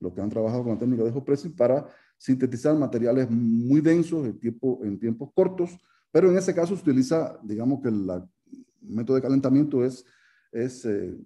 los que han trabajado con la técnica de hot pressing, para sintetizar materiales muy densos en, tiempo, en tiempos cortos. Pero en ese caso se utiliza, digamos que el método de calentamiento es, es eh,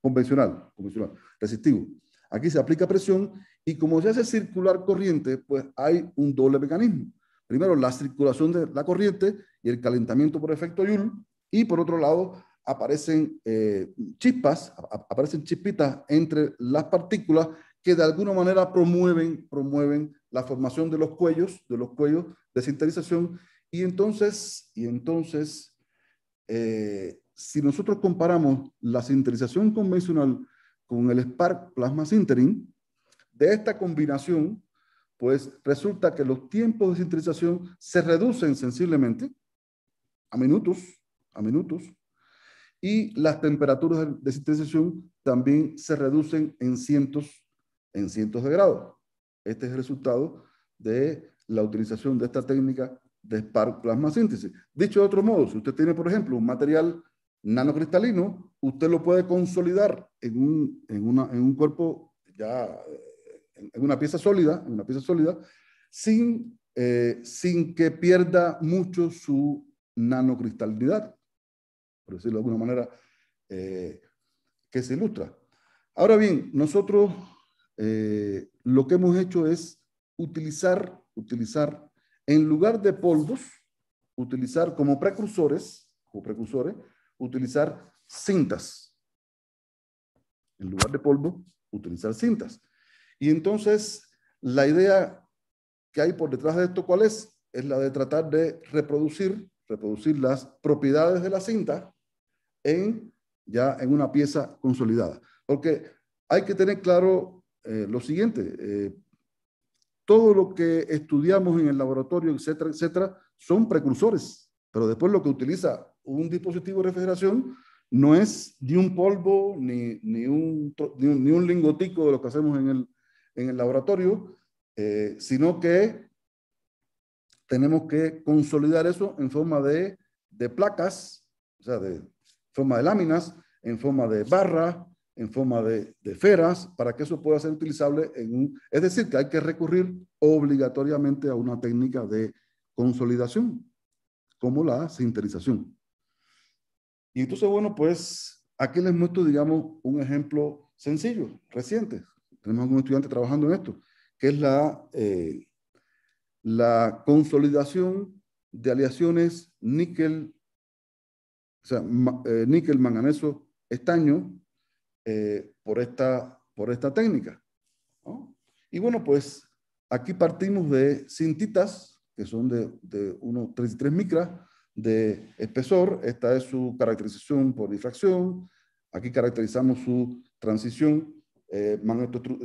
convencional, convencional, resistivo. Aquí se aplica presión y como se hace circular corriente, pues hay un doble mecanismo. Primero, la circulación de la corriente y el calentamiento por efecto Joule, y por otro lado, aparecen eh, chispas, aparecen chispitas entre las partículas que de alguna manera promueven, promueven la formación de los cuellos, de los cuellos de sinterización. Y entonces, y entonces eh, si nosotros comparamos la sinterización convencional con el Spark Plasma Sintering, de esta combinación, pues resulta que los tiempos de sinterización se reducen sensiblemente a minutos, a minutos. Y las temperaturas de sintetización también se reducen en cientos, en cientos de grados. Este es el resultado de la utilización de esta técnica de spark plasma síntesis. Dicho de otro modo, si usted tiene, por ejemplo, un material nanocristalino, usted lo puede consolidar en un, en una, en un cuerpo ya, eh, en una pieza sólida, en una pieza sólida, sin, eh, sin que pierda mucho su nanocristalidad, por decirlo de alguna manera, eh, que se ilustra. Ahora bien, nosotros eh, lo que hemos hecho es utilizar, utilizar, en lugar de polvos, utilizar como precursores, como precursores, utilizar cintas. En lugar de polvo, utilizar cintas. Y entonces, la idea que hay por detrás de esto, ¿cuál es? Es la de tratar de reproducir, reproducir las propiedades de la cinta en, ya en una pieza consolidada. Porque hay que tener claro eh, lo siguiente, eh, todo lo que estudiamos en el laboratorio, etcétera, etcétera, son precursores, pero después lo que utiliza un dispositivo de refrigeración no es ni un polvo, ni, ni, un, ni, un, lingotico de lo que hacemos en el, en el laboratorio, eh, sino que tenemos que consolidar eso en forma de, de placas, o sea, de, forma de láminas, en forma de barra, en forma de, feras, para que eso pueda ser utilizable en un... Es decir, que hay que recurrir obligatoriamente a una técnica de consolidación, como la sinterización. Y entonces, bueno, pues aquí les muestro, digamos, un ejemplo sencillo, reciente. Tenemos un estudiante trabajando en esto, que es la, eh, la consolidación de aleaciones níquel o sea, eh, níquel, manganeso, estaño, eh, por, esta, por esta técnica. Y bueno, pues aquí partimos de cintitas, que son de, unos 33 micras de espesor. Esta es su caracterización por difracción. Aquí caracterizamos su transición, eh,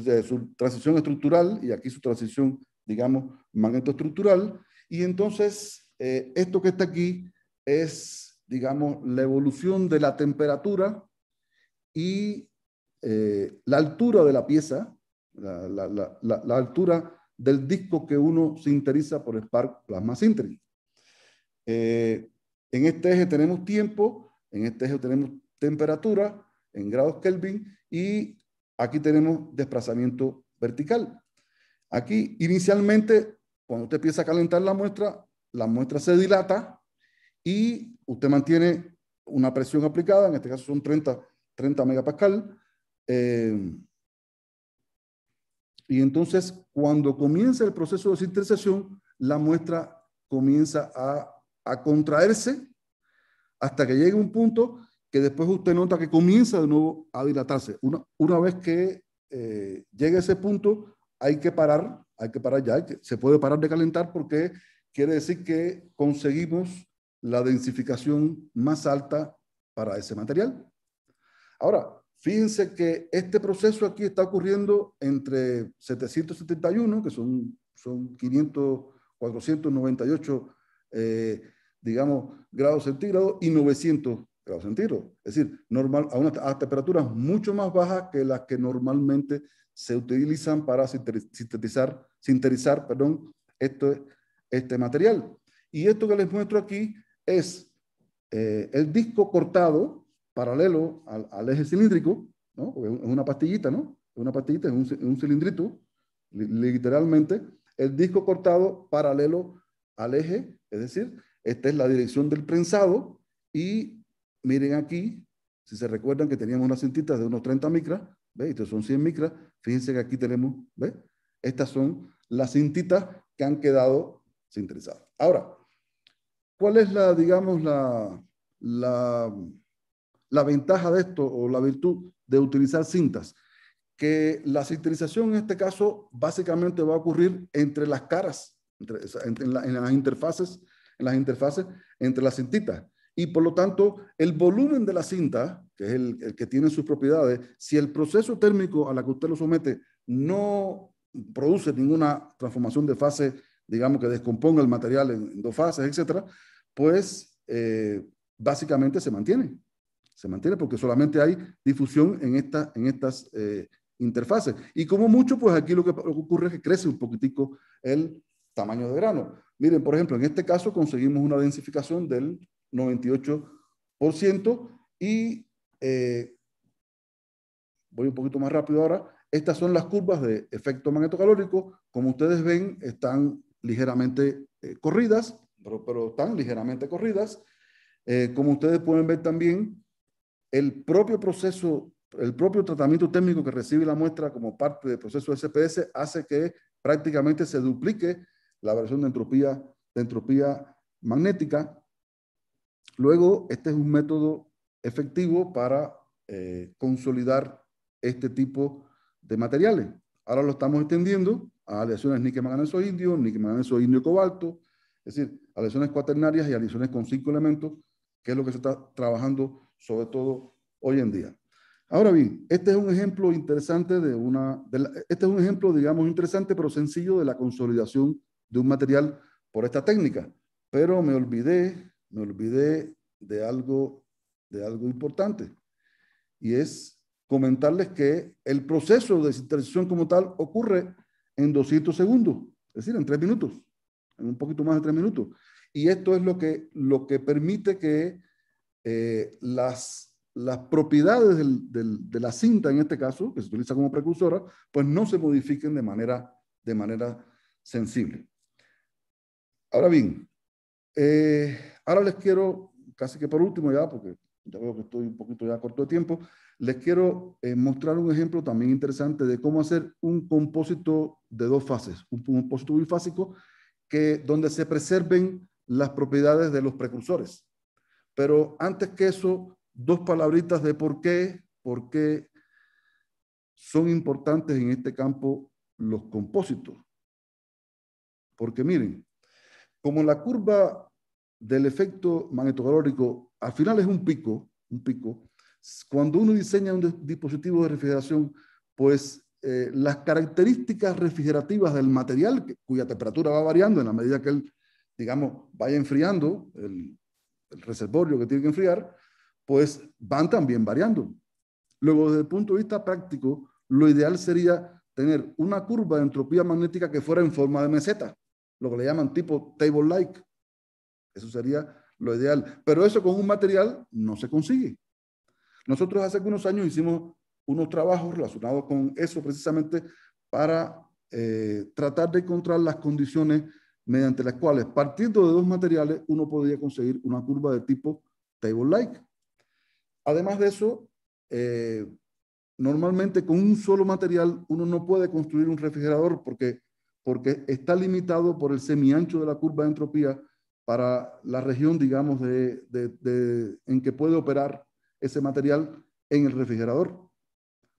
eh su transición estructural y aquí su transición, digamos, magnetoestructural. Y entonces, esto que está aquí es digamos, la evolución de la temperatura y eh, la altura de la pieza, la, altura del disco que uno sinteriza por Spark Plasma Sintering. Eh, en este eje tenemos tiempo, en este eje tenemos temperatura en grados Kelvin y aquí tenemos desplazamiento vertical. Aquí inicialmente, cuando usted empieza a calentar la muestra, la muestra se dilata y usted mantiene una presión aplicada, en este caso son 30, 30 megapascal. Eh, y entonces, cuando comienza el proceso de sinterización, la muestra comienza a, contraerse hasta que llegue un punto que después usted nota que comienza de nuevo a dilatarse. Una, una vez que eh, llegue ese punto, hay que parar, hay que parar ya, se puede parar de calentar porque quiere decir que conseguimos la densificación más alta para ese material. Ahora, fíjense que este proceso aquí está ocurriendo entre 771, que son, son 500, 498, eh, digamos, grados centígrados, y 900 grados centígrados. Es decir, normal, a, una, a temperaturas mucho más bajas que las que normalmente se utilizan para sintetizar, sintetizar perdón, este material. Y esto que les muestro aquí es eh, el disco cortado paralelo al, eje cilíndrico, ¿no? Es una pastillita, ¿no? Es una pastillita, es un, un cilindrito, literalmente, el disco cortado paralelo al eje, es decir, esta es la dirección del prensado y miren aquí, si se recuerdan que teníamos unas cintitas de unos 30 micras, ¿ve? Estos son 100 micras, fíjense que aquí tenemos, ¿ve? Estas son las cintitas que han quedado sintetizadas. Ahora, ¿Cuál es la, digamos, la, la, ventaja de esto o la virtud de utilizar cintas? Que la sintetización en este caso básicamente va a ocurrir entre las caras, entre, en, las interfaces, en las interfaces entre las cintitas. Y por lo tanto, el volumen de la cinta, que es el, que tiene sus propiedades, si el proceso térmico a la que usted lo somete no produce ninguna transformación de fase digamos que descomponga el material en, dos fases, etcétera, pues eh, básicamente se mantiene. Se mantiene porque solamente hay difusión en, estas eh, interfaces. Y como mucho, pues aquí lo que, ocurre es que crece un poquitico el tamaño de grano. Miren, por ejemplo, en este caso conseguimos una densificación del 98% y eh, voy un poquito más rápido ahora. Estas son las curvas de efecto magnetocalórico. Como ustedes ven, están ligeramente eh, corridas, pero, pero, están ligeramente corridas. Eh, como ustedes pueden ver también, el propio proceso, el propio tratamiento técnico que recibe la muestra como parte del proceso SPS hace que prácticamente se duplique la versión de entropía, de entropía magnética. Luego, este es un método efectivo para eh, consolidar este tipo de materiales. Ahora lo estamos extendiendo a aleaciones níquel-manganeso indio, níquel-manganeso indio cobalto, es decir, aleaciones cuaternarias y aleaciones con cinco elementos, que es lo que se está trabajando sobre todo hoy en día. Ahora bien, este es un ejemplo interesante de una, este es un ejemplo, digamos, interesante pero sencillo de la consolidación de un material por esta técnica. Pero me olvidé, me olvidé de algo, de algo importante y es comentarles que el proceso de sinterización como tal ocurre en 200 segundos, es decir, en tres minutos, en un poquito más de tres minutos. Y esto es lo que, lo que permite que eh, las, las propiedades de la cinta, en este caso, que se utiliza como precursora, pues no se modifiquen de manera, de manera sensible. Ahora bien, eh, ahora les quiero, casi que por último ya, porque ya veo que estoy un poquito ya corto de tiempo, les quiero eh, mostrar un ejemplo también interesante de cómo hacer un compósito de dos fases, un, compósito bifásico que, donde se preserven las propiedades de los precursores. Pero antes que eso, dos palabritas de por qué, por son importantes en este campo los compósitos. Porque miren, como la curva del efecto magnetocalórico al final es un pico, un pico, cuando uno diseña un dispositivo de refrigeración, pues eh, las características refrigerativas del material, cuya temperatura va variando en la medida que él, digamos, vaya enfriando el reservorio que tiene que enfriar, pues van también variando. Luego, desde el punto de vista práctico, lo ideal sería tener una curva de entropía magnética que fuera en forma de meseta, lo que le llaman tipo table-like. Eso sería lo ideal. Pero eso con un material no se consigue. Nosotros hace algunos años hicimos unos trabajos relacionados con eso precisamente para eh, tratar de encontrar las condiciones mediante las cuales, partiendo de dos materiales, uno podría conseguir una curva de tipo table-like. Además de eso, eh, normalmente con un solo material uno no puede construir un refrigerador porque, porque está limitado por el semiancho de la curva de entropía para la región, digamos, en que puede operar ese material en el refrigerador.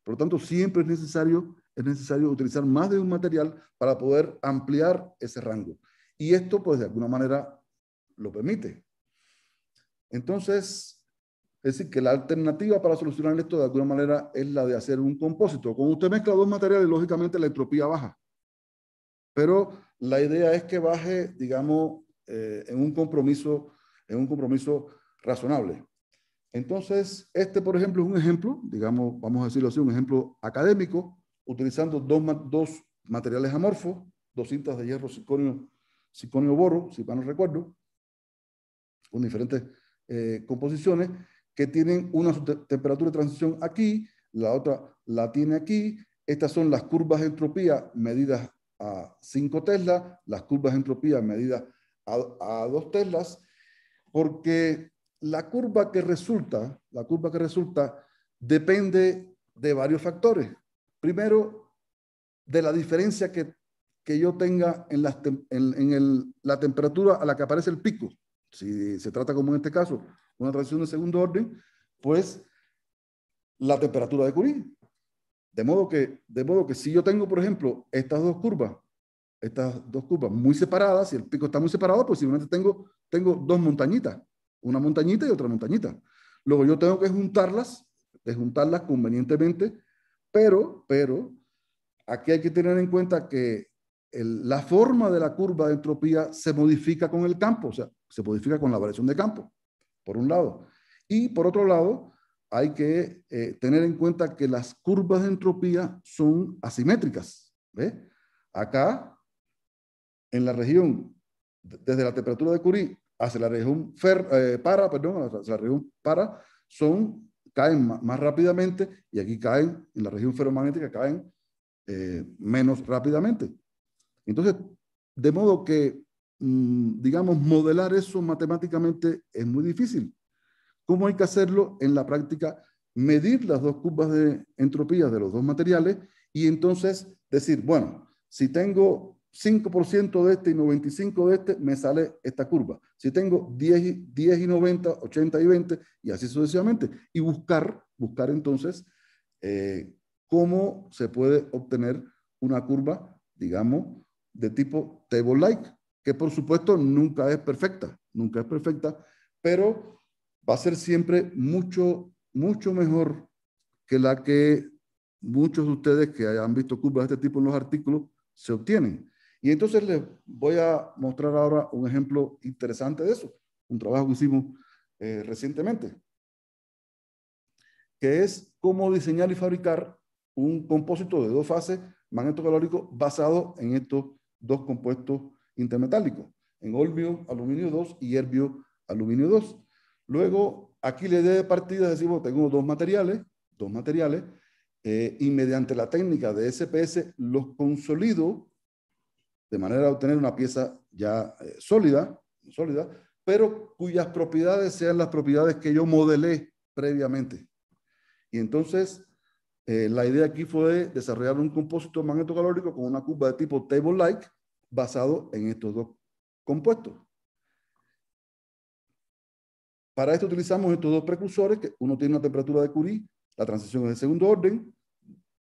Por lo tanto, siempre es necesario, es necesario utilizar más de un material para poder ampliar ese rango. Y esto, pues, de alguna manera lo permite. Entonces, es decir, que la alternativa para solucionar esto de alguna manera es la de hacer un compósito. Cuando usted mezcla dos materiales, lógicamente la entropía baja. Pero la idea es que baje, digamos, eh, en un compromiso, en un compromiso razonable. Entonces, este, por ejemplo, es un ejemplo, digamos, vamos a decirlo así, un ejemplo académico, utilizando dos, materiales amorfos, dos cintas de hierro zirconio-borro, boro, si mal no recuerdo, con diferentes eh, composiciones que tienen una temperatura de transición aquí, la otra la tiene aquí. Estas son las curvas de entropía medidas a 5 teslas, las curvas de entropía medidas a, a 2 Teslas, porque la curva que resulta, la curva que resulta depende de varios factores. Primero, de la diferencia que, yo tenga en, la, en, la temperatura a la que aparece el pico. Si se trata, como en este caso, una transición de segundo orden, pues la temperatura de Curie. De modo que, de modo que si yo tengo, por ejemplo, estas dos curvas, estas dos curvas muy separadas, y el pico está muy separado, pues simplemente tengo, tengo dos montañitas una montañita y otra montañita. Luego yo tengo que juntarlas, de juntarlas convenientemente, pero, pero, aquí hay que tener en cuenta que la forma de la curva de entropía se modifica con el campo, o sea, se modifica con la variación de campo, por un lado. Y por otro lado, hay que eh, tener en cuenta que las curvas de entropía son asimétricas. Acá, en la región, desde la temperatura de Curie hacia la región eh, para, perdón, la región para, son, caen más, rápidamente y aquí caen, en la región ferromagnética caen eh, menos rápidamente. Entonces, de modo que, mm, digamos, modelar eso matemáticamente es muy difícil. ¿Cómo hay que hacerlo en la práctica? Medir las dos curvas de entropía de los dos materiales y entonces decir, bueno, si tengo 5% de este y 95% de este, me sale esta curva. Si tengo 10 y, 10 y 90, 80 y 20, y así sucesivamente. Y buscar, buscar entonces eh, cómo se puede obtener una curva, digamos, de tipo table-like, que por supuesto nunca es perfecta, nunca es perfecta, pero va a ser siempre mucho, mucho mejor que la que muchos de ustedes que hayan visto curvas de este tipo en los artículos se obtienen. Y entonces les voy a mostrar ahora un ejemplo interesante de eso, un trabajo que hicimos eh, recientemente, que es cómo diseñar y fabricar un compósito de dos fases magnetocalórico basado en estos dos compuestos intermetálicos, en olbio aluminio 2 y erbio aluminio 2. Luego, aquí le de partida decimos, tengo dos materiales, dos materiales, eh, y mediante la técnica de SPS los consolido de manera a obtener una pieza ya eh, sólida, sólida, pero cuyas propiedades sean las propiedades que yo modelé previamente. Y entonces, eh, la idea aquí fue desarrollar un compósito magnetocalórico con una curva de tipo table-like basado en estos dos compuestos. Para esto utilizamos estos dos precursores, que uno tiene una temperatura de Curie, la transición es de segundo orden,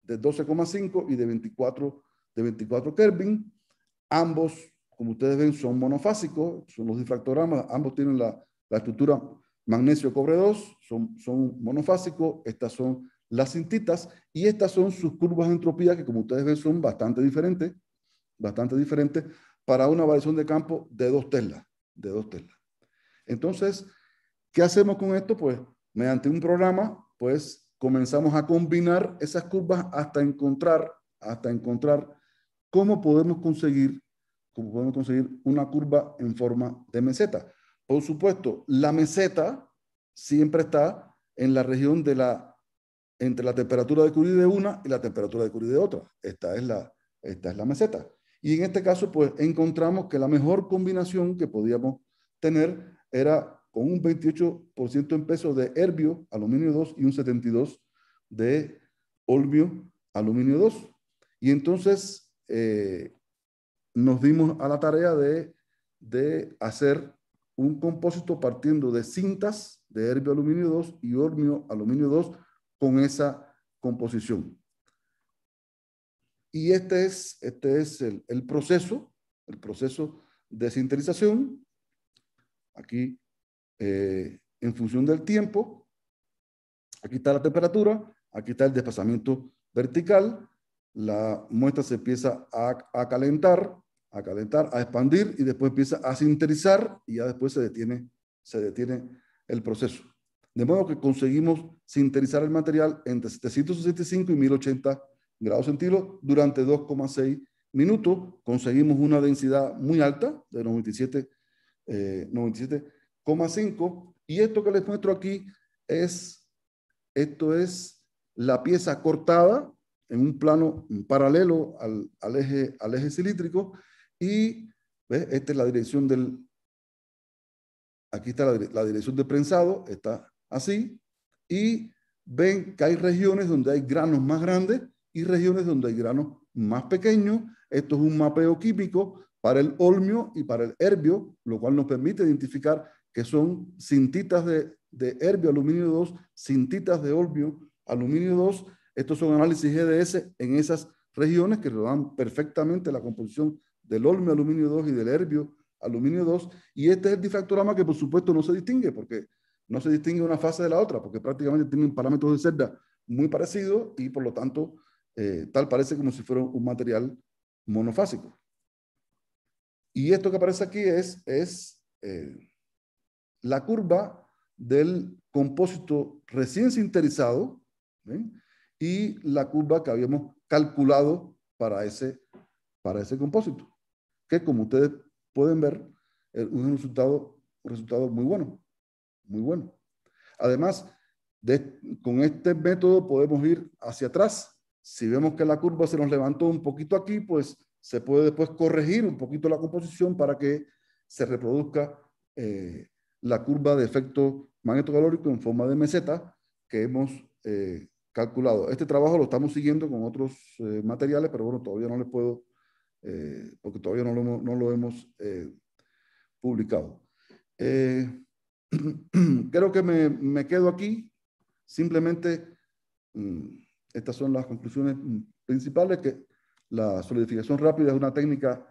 de 12,5 y de 24, de 24 Kelvin, Ambos, como ustedes ven, son monofásicos, son los difractogramas, ambos tienen la, estructura magnesio-cobre 2, son, son monofásicos, estas son las cintitas y estas son sus curvas de entropía que como ustedes ven son bastante diferentes, bastante diferentes para una variación de campo de dos telas de 2 Entonces, ¿qué hacemos con esto? Pues mediante un programa, pues comenzamos a combinar esas curvas hasta encontrar, hasta encontrar ¿Cómo podemos conseguir, cómo podemos conseguir una curva en forma de meseta? Por supuesto, la meseta siempre está en la región de la, entre la temperatura de Curie de una y la temperatura de Curie de otra. Esta es la, esta es la meseta. Y en este caso, pues encontramos que la mejor combinación que podíamos tener era con un 28% en peso de herbio, aluminio 2, y un 72% de olvio aluminio 2. Y entonces eh, nos dimos a la tarea de, hacer un compósito partiendo de cintas de herbio aluminio 2 y hormio aluminio 2 con esa composición. Y este es, este es el, proceso, el proceso de sinterización. Aquí, eh, en función del tiempo, aquí está la temperatura, aquí está el desplazamiento vertical, la muestra se empieza a, calentar, a calentar, a expandir y después empieza a sintetizar y ya después se detiene, se detiene el proceso. De modo que conseguimos sintetizar el material entre 765 y 1080 grados centígrados durante 2,6 minutos. Conseguimos una densidad muy alta de 97,5. Eh, y esto que les muestro aquí es, esto es la pieza cortada en un plano paralelo al, eje, al cilíndrico y ¿ves? esta es la dirección del, aquí está la, dirección de prensado, está así, y ven que hay regiones donde hay granos más grandes y regiones donde hay granos más pequeños. Esto es un mapeo químico para el olmio y para el herbio, lo cual nos permite identificar que son cintitas de, de herbio aluminio 2, cintitas de olmio aluminio 2, estos son análisis GDS en esas regiones que rodan dan perfectamente la composición del olmio aluminio 2 y del herbio aluminio 2. Y este es el difactorama que por supuesto no se distingue porque no se distingue una fase de la otra porque prácticamente tienen parámetros de celda muy parecido, y por lo tanto eh, tal parece como si fuera un material monofásico. Y esto que aparece aquí es, es eh, la curva del compósito recién sinterizado, y la curva que habíamos calculado para ese, para ese compósito, que como ustedes pueden ver, es un resultado, resultado muy bueno, muy bueno. Además, con este método podemos ir hacia atrás. Si vemos que la curva se nos levantó un poquito aquí, pues se puede después corregir un poquito la composición para que se reproduzca eh, la curva de efecto magnetocalórico en forma de meseta que hemos eh, calculado. Este trabajo lo estamos siguiendo con otros eh, materiales, pero bueno, todavía no les puedo, eh, porque todavía no lo hemos, eh, publicado. creo que me, me, quedo aquí. Simplemente, mm, estas son las conclusiones mm, principales, que la solidificación rápida es una técnica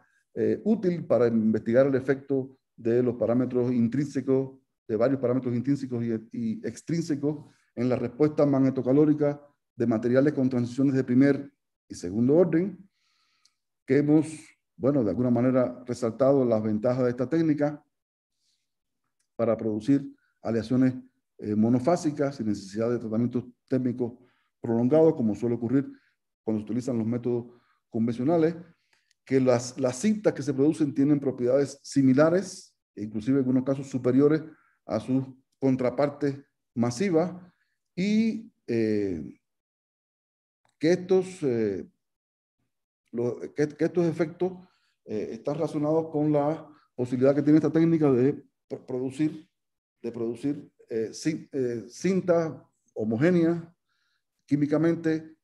útil para investigar el efecto de los parámetros intrínsecos, de varios parámetros intrínsecos y extrínsecos en la respuesta magnetocalórica de materiales con transiciones de primer y segundo orden, que hemos, bueno, de alguna manera resaltado las ventajas de esta técnica para producir aleaciones eh, monofásicas sin necesidad de tratamientos térmicos prolongados, como suele ocurrir cuando se utilizan los métodos convencionales, que las, las cintas que se producen tienen propiedades similares, e inclusive en algunos casos superiores a sus contrapartes masivas, y eh, que, estos, eh, que, estos efectos eh, están relacionados con la posibilidad que tiene esta técnica de producir, de producir cintas homogéneas químicamente,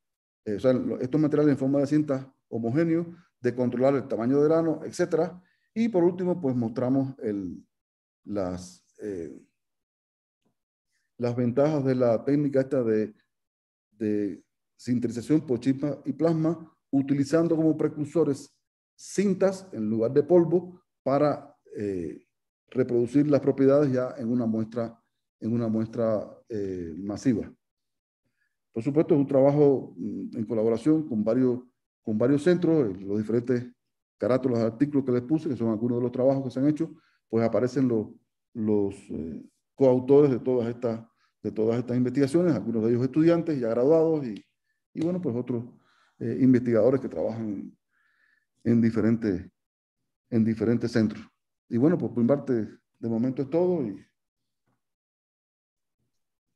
o sea, estos materiales en forma de cintas homogéneos, de controlar el tamaño del grano, etcétera. Y por último, pues mostramos el, las, las ventajas de la técnica esta de, sintetización por chispa y plasma, utilizando como precursores cintas en lugar de polvo para eh, reproducir las propiedades ya en una muestra, en una muestra eh, masiva. Por supuesto, es un trabajo mm, en colaboración con varios, con varios centros, eh, los diferentes carátulos de artículos que les puse, que son algunos de los trabajos que se han hecho, pues aparecen los, los, coautores de todas estas, de todas estas investigaciones, algunos de ellos estudiantes ya graduados y, bueno, pues otros eh, investigadores que trabajan en diferentes, en diferentes centros. Y bueno, pues por parte, de momento es todo. Y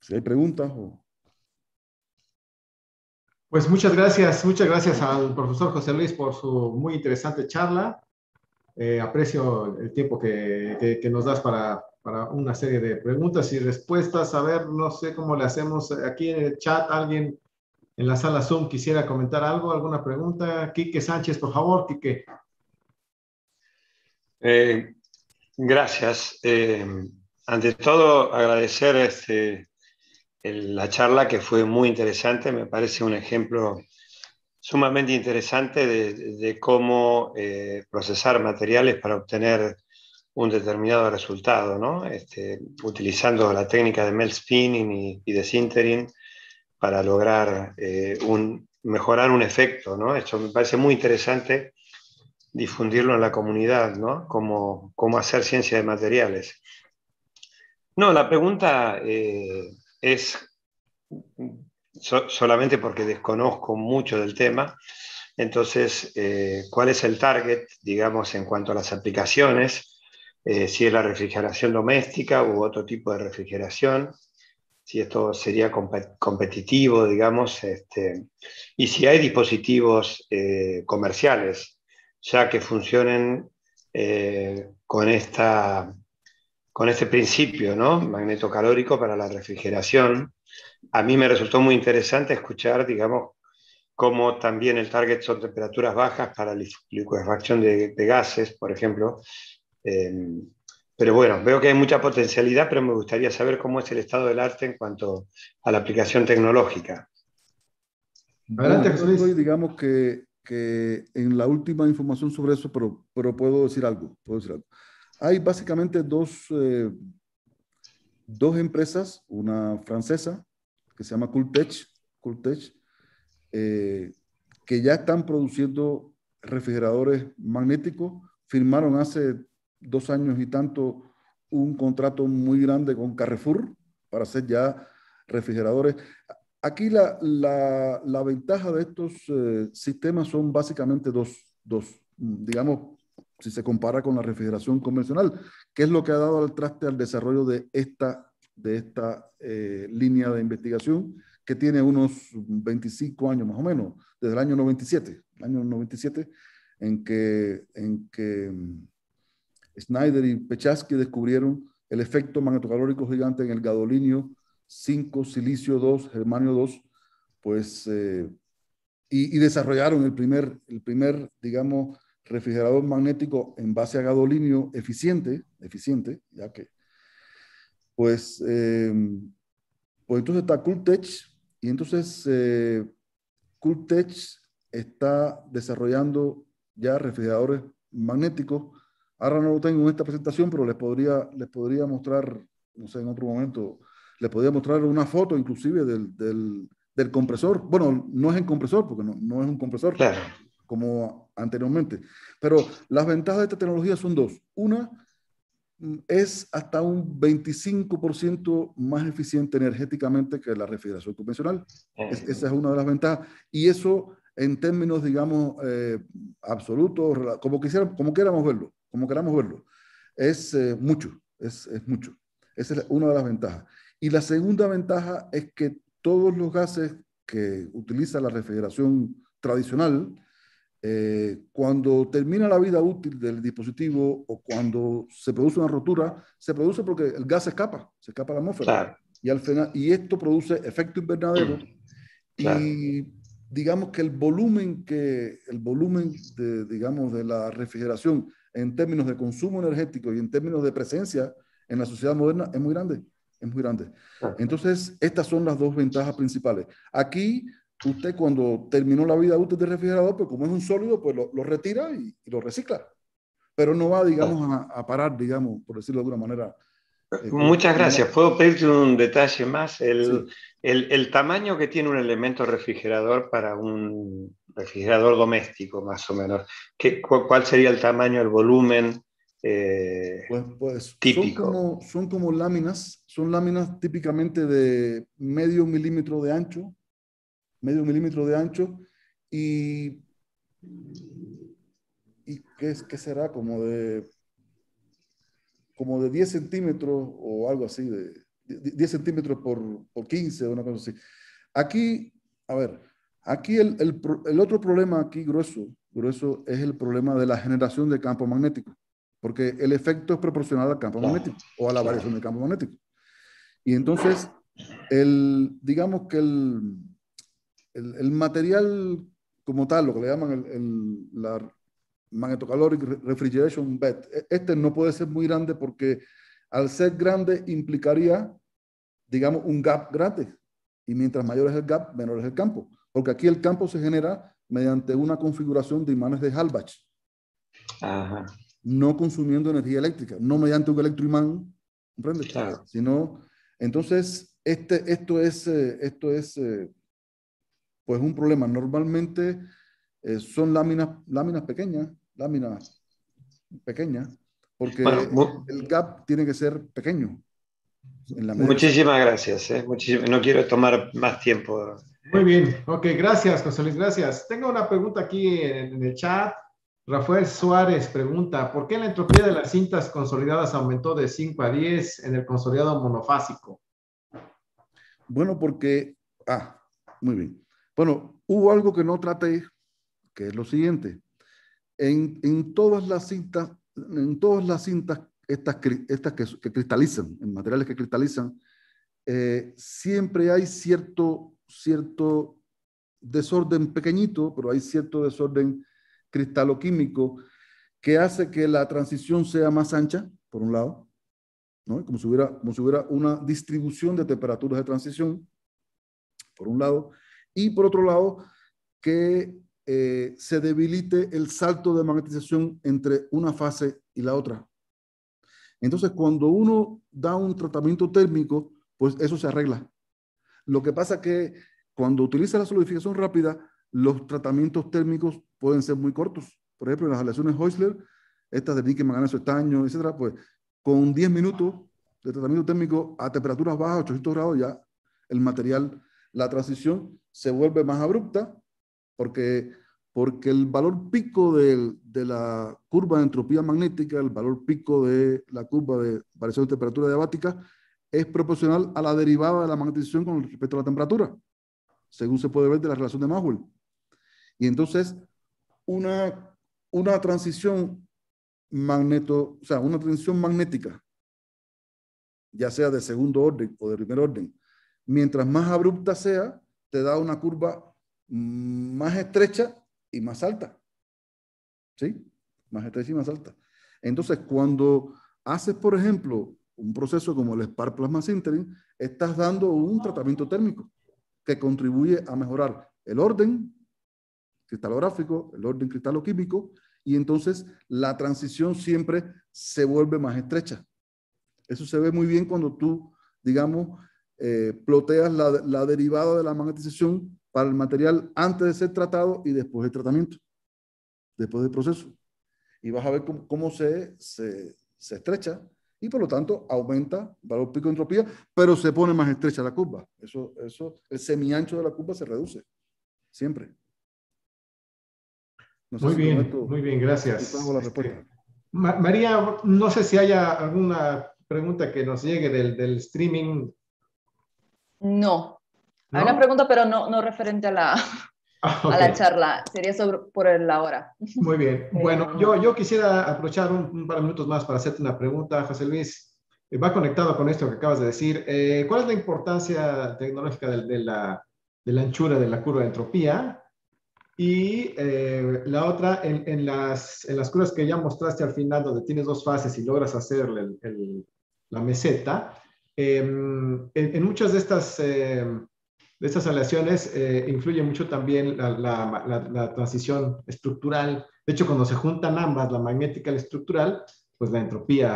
si hay preguntas Pues muchas gracias, muchas gracias al profesor José Luis por su muy interesante charla. Eh, aprecio el tiempo que, que nos das para, para una serie de preguntas y respuestas. A ver, no sé cómo le hacemos aquí en el chat. Alguien en la sala Zoom quisiera comentar algo, alguna pregunta. Quique Sánchez, por favor, Quique. Eh, gracias. Eh, ante todo, agradecer este, la charla que fue muy interesante. Me parece un ejemplo sumamente interesante de, cómo eh, procesar materiales para obtener un determinado resultado, ¿no? Este, utilizando la técnica de melt spinning y, de sintering para lograr eh, un, mejorar un efecto. ¿no? Esto me parece muy interesante difundirlo en la comunidad, ¿no? Como, hacer ciencia de materiales. No, la pregunta eh, es solamente porque desconozco mucho del tema. Entonces, eh, ¿cuál es el target, digamos, en cuanto a las aplicaciones? Eh, si es la refrigeración doméstica u otro tipo de refrigeración, si esto sería competitivo, digamos, este, y si hay dispositivos eh, comerciales ya que funcionen eh, con, esta, con este principio ¿no? magnetocalórico para la refrigeración. A mí me resultó muy interesante escuchar, digamos, cómo también el target son temperaturas bajas para la liquefacción de, gases, por ejemplo, Em, pero bueno, veo que hay mucha potencialidad, pero me gustaría saber cómo es el estado del arte en cuanto a la aplicación tecnológica. Adelante, Digamos que, que, en la última información sobre eso, pero, pero puedo, decir algo, puedo decir algo. Hay básicamente dos, eh, dos empresas, una francesa que se llama Cooltech, Cooltech eh, que ya están produciendo refrigeradores magnéticos. Firmaron hace dos años y tanto un contrato muy grande con Carrefour para hacer ya refrigeradores. Aquí la, la, la ventaja de estos eh, sistemas son básicamente dos, dos, digamos, si se compara con la refrigeración convencional, que es lo que ha dado al traste al desarrollo de esta, de esta eh, línea de investigación, que tiene unos 25 años más o menos, desde el año 97, año 97, en que, en que Snyder y Pechaski descubrieron el efecto magnetocalórico gigante en el gadolinio 5, silicio 2, germanio 2, pues, eh, y, desarrollaron el primer, el primer, digamos, refrigerador magnético en base a gadolinio eficiente, eficiente, ya que, pues, em, pues entonces está Cooltech, y entonces eh, Cooltech está desarrollando ya refrigeradores magnéticos Ahora no lo tengo en esta presentación, pero les podría, les podría mostrar, no sé, en otro momento, les podría mostrar una foto inclusive del, del, del compresor. Bueno, no es en compresor, porque no, no es un compresor como anteriormente. Pero las ventajas de esta tecnología son dos. Una mm, es hasta un 25% más eficiente energéticamente que la refrigeración convencional. Ah, esa es una de las ventajas. Y eso en términos, digamos, eh, absolutos, como, como queramos verlo como queramos verlo. Es eh, mucho, es, es mucho. Esa es una de las ventajas. Y la segunda ventaja es que todos los gases que utiliza la refrigeración tradicional, eh, cuando termina la vida útil del dispositivo o cuando se produce una rotura, se produce porque el gas escapa, se escapa a la atmósfera. Y, y esto produce efecto invernadero. Y digamos que el volumen, que, el volumen de, digamos, de la refrigeración en términos de consumo energético y en términos de presencia en la sociedad moderna es muy grande, es muy grande. Entonces, estas son las dos ventajas principales. Aquí, usted cuando terminó la vida útil del refrigerador, pues como es un sólido, pues lo, retira y, lo recicla. Pero no va, digamos, a, parar, digamos, por decirlo de alguna manera, eh, eh, Muchas gracias. ¿Puedo pedirte un detalle más? el, tamaño que tiene un elemento refrigerador para un refrigerador doméstico, más o menos. ¿Qué, ¿Cuál sería el tamaño, el volumen eh, pues, pues típico? Son como, láminas, son láminas típicamente de medio milímetro de ancho, medio milímetro de ancho y... ¿Y qué, será? Como de como de 10 centímetros o algo así, de 10 centímetros por, 15, una cosa así. Aquí, a ver, Aquí el, otro problema aquí grueso, grueso es el problema de la generación de campo magnético, porque el efecto es proporcional al campo magnético o a la variación del campo magnético. Y entonces, el, digamos que el, el, material como tal, lo que le llaman la magnetocaloric refrigeration bed, e, este no puede ser muy grande porque al ser grande implicaría, digamos, un gap grande. Y mientras mayor es el gap, menor es el campo porque aquí el campo se genera mediante una configuración de imanes de Halbach, no consumiendo energía eléctrica, no mediante un electroimán, ¿comprendes? Sino, entonces, este, esto es, eh, esto es eh, pues un problema. Normalmente eh, son láminas, láminas pequeñas, láminas pequeñas, porque el gap tiene que ser pequeño. muchísimas gracias. Eh, muchísimas, no quiero tomar más tiempo muy bien, ok, gracias José gracias. Tengo una pregunta aquí en, el chat. Rafael Suárez pregunta, ¿por qué la entropía de las cintas consolidadas aumentó de 5 a 10 en el consolidado monofásico? Bueno, porque, ah, muy bien. Bueno, hubo algo que no traté, que es lo siguiente. En, todas las cintas, en todas las cintas, estas, estas que, que cristalizan, en materiales que cristalizan, eh, siempre hay cierto cierto desorden pequeñito, pero hay cierto desorden cristaloquímico que hace que la transición sea más ancha, por un lado, ¿no? como, si hubiera, como si hubiera una distribución de temperaturas de transición, por un lado, y por otro lado, que eh, se debilite el salto de magnetización entre una fase y la otra. Entonces, cuando uno da un tratamiento térmico, pues eso se arregla. Lo que pasa es que cuando utiliza la solidificación rápida, los tratamientos térmicos pueden ser muy cortos. Por ejemplo, en las aleaciones Häusler, estas de níquel, manganeso, estaño, etcétera, pues con 10 minutos de tratamiento térmico a temperaturas bajas, 800 grados, ya el material, la transición se vuelve más abrupta porque, porque el valor pico de, de la curva de entropía magnética, el valor pico de la curva de variación de temperatura diabática, es proporcional a la derivada de la magnetización con respecto a la temperatura, según se puede ver de la relación de Maxwell. Y entonces, una, una transición magneto, o sea, una transición magnética, ya sea de segundo orden o de primer orden, mientras más abrupta sea, te da una curva más estrecha y más alta. ¿Sí? Más estrecha y más alta. Entonces, cuando haces, por ejemplo, un proceso como el SPAR Plasma Sintering, estás dando un tratamiento térmico que contribuye a mejorar el orden cristalográfico, el orden cristaloquímico, y entonces la transición siempre se vuelve más estrecha. Eso se ve muy bien cuando tú, digamos, eh, ploteas la, derivada de la magnetización para el material antes de ser tratado y después del tratamiento, después del proceso. Y vas a ver cómo, se, se, se estrecha y por lo tanto aumenta el valor pico de entropía, pero se pone más estrecha la curva. Eso, eso, el semiancho de la curva se reduce, siempre. muy bien, muy bien, gracias. Este, María, no sé si haya alguna pregunta que nos llegue del, streaming. No. ¿No? Hay una pregunta, pero no, no referente a la, Ah, a la charla. Sería sobre, por la hora. Muy bien. Bueno, yo, yo quisiera aprovechar un, par de minutos más para hacerte una pregunta, José Luis. Eh, va conectado con esto que acabas de decir. Eh, ¿Cuál es la importancia tecnológica de, la, de, la, anchura de la curva de entropía? Y eh, la otra, en, en, las, en las curvas que ya mostraste al final, donde tienes dos fases y logras hacer el, la meseta, em, en, en, muchas de estas em, de estas aleaciones eh, influye mucho también la, la, transición estructural. De hecho, cuando se juntan ambas, la magnética y la estructural, pues la entropía,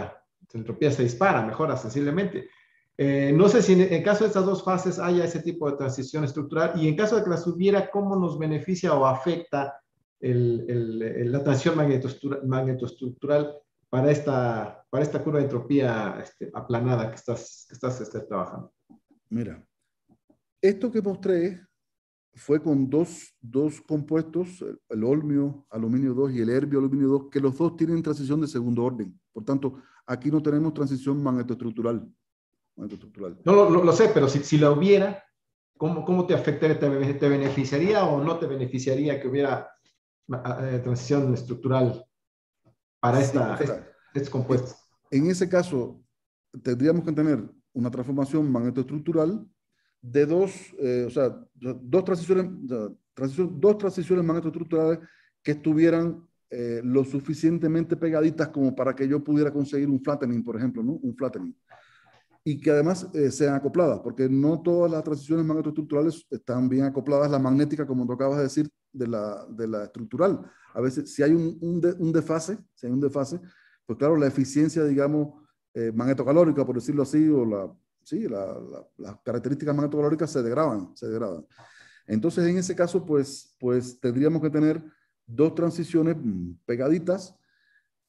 la entropía se dispara, mejora sensiblemente. Eh, no sé si en, caso de estas dos fases haya ese tipo de transición estructural y en caso de que la hubiera, ¿cómo nos beneficia o afecta la transición magnetoestructural, para esta, para esta curva de entropía este, aplanada que estás, estás este, trabajando? Mira, esto que mostré fue con dos, compuestos, el olmio aluminio 2 y el herbio aluminio 2, que los dos tienen transición de segundo orden. Por tanto, aquí no tenemos transición magnetoestructural. No lo, sé, pero si, la hubiera, ¿cómo, cómo te afectaría? ¿Te, beneficiaría o no te beneficiaría que hubiera ah, eh, transición estructural para esta, estos este compuestos? En ese caso, tendríamos que tener una transformación magnetoestructural de dos, eh, o sea, dos transiciones, transición, dos transiciones magnetoestructurales que estuvieran eh, lo suficientemente pegaditas como para que yo pudiera conseguir un flattening, por ejemplo, ¿no? Un flattening. Y que además eh, sean acopladas, porque no todas las transiciones magnetoestructurales están bien acopladas, la magnética, como tú acabas de decir, de la, estructural. A veces, si hay un, un, desfase, hay un desfase, pues claro, la eficiencia, digamos, eh, magnetocalórica, por decirlo así, o la sí, las características magnetocalóricas se degradan, se degradan. Entonces, en ese caso, pues, pues tendríamos que tener dos transiciones pegaditas.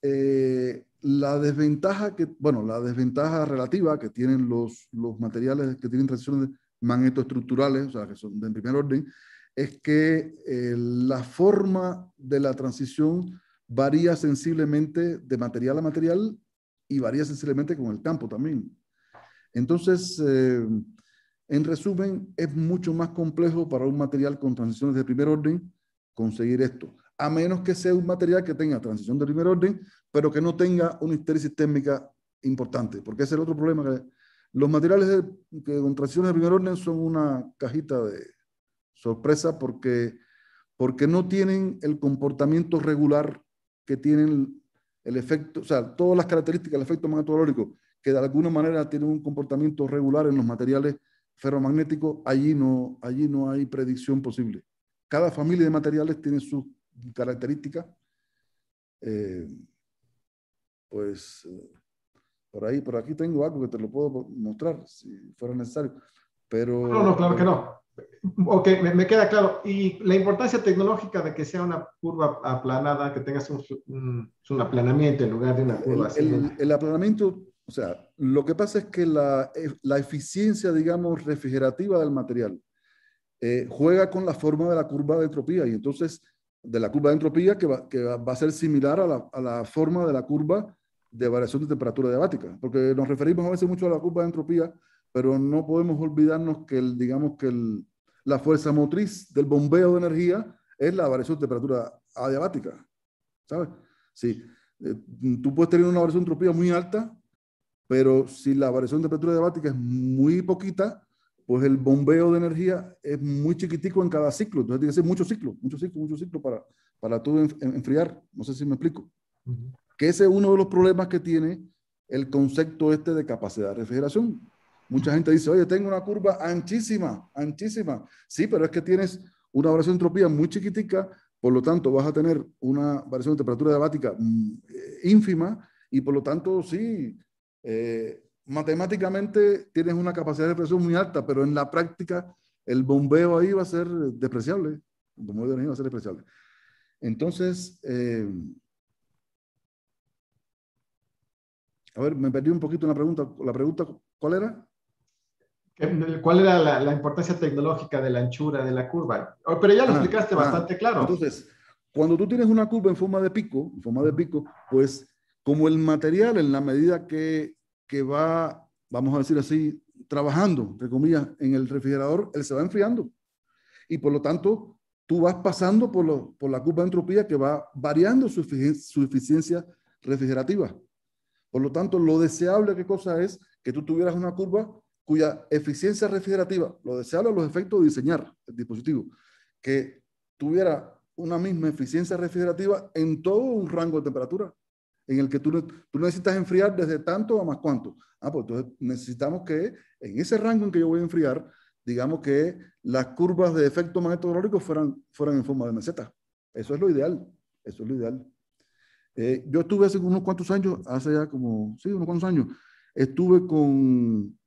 Eh, la desventaja que, bueno, la desventaja relativa que tienen los, los materiales que tienen transiciones magnetoestructurales, o sea, que son de primer orden, es que eh, la forma de la transición varía sensiblemente de material a material y varía sensiblemente con el campo también. Entonces, eh, en resumen, es mucho más complejo para un material con transiciones de primer orden conseguir esto, a menos que sea un material que tenga transición de primer orden, pero que no tenga una histeria sistémica importante, porque ese es el otro problema. los materiales que con transiciones de primer orden son una cajita de sorpresa porque, porque no tienen el comportamiento regular que tienen el efecto, o sea, todas las características del efecto magnetológico que de alguna manera tiene un comportamiento regular en los materiales ferromagnéticos, allí no, allí no hay predicción posible. Cada familia de materiales tiene sus características. Eh, pues eh, por ahí, por aquí tengo algo que te lo puedo mostrar si fuera necesario. Pero, no, no, claro que no. Ok, me, queda claro. Y la importancia tecnológica de que sea una curva aplanada, que tengas un, un, aplanamiento en lugar de una curva así. el, aplanamiento o sea, lo que pasa es que la, eh, la eficiencia, digamos, refrigerativa del material eh, juega con la forma de la curva de entropía y entonces de la curva de entropía que va, que va a ser similar a la, a la, forma de la curva de variación de temperatura diabática, porque nos referimos a veces mucho a la curva de entropía, pero no podemos olvidarnos que, el, digamos, que el, la fuerza motriz del bombeo de energía es la variación de temperatura adiabática, ¿sabes? Sí, eh, tú puedes tener una variación de entropía muy alta pero si la variación de temperatura adiabática es muy poquita, pues el bombeo de energía es muy chiquitico en cada ciclo. Entonces tiene que ser muchos ciclos, muchos ciclos, muchos ciclos para, para tú enfriar. No sé si me explico. Que ese es uno de los problemas que tiene el concepto este de capacidad de refrigeración. Mucha gente dice, oye, tengo una curva anchísima, anchísima. Sí, pero es que tienes una variación de entropía muy chiquitica, por lo tanto vas a tener una variación de temperatura adiabática mm, eh, ínfima y por lo tanto sí, eh, matemáticamente tienes una capacidad de presión muy alta, pero en la práctica el bombeo ahí va a ser despreciable. El bombeo de energía va a ser despreciable. Entonces, eh, a ver, me perdí un poquito una pregunta. ¿La pregunta cuál era? ¿Cuál era la, importancia tecnológica de la anchura de la curva? Oh, pero ya lo explicaste bastante claro. Entonces, cuando tú tienes una curva en forma de pico, en forma de pico, pues como el material en la medida que que va, vamos a decir así, trabajando, entre comillas, en el refrigerador, él se va enfriando. Y por lo tanto, tú vas pasando por, lo, por la curva de entropía que va variando su, su eficiencia refrigerativa. Por lo tanto, lo deseable que cosa es que tú tuvieras una curva cuya eficiencia refrigerativa, lo deseable a los efectos de diseñar el dispositivo, que tuviera una misma eficiencia refrigerativa en todo un rango de temperatura en el que tú, necesitas enfriar desde tanto a más cuánto. Ah, pues entonces necesitamos que en ese rango en que yo voy a enfriar, digamos que las curvas de efecto magnetológico fueran, fueran en forma de meseta. Eso es lo ideal. Eso es lo ideal. Eh, yo estuve hace unos cuantos años, hace ya como, sí, unos cuantos años, estuve con,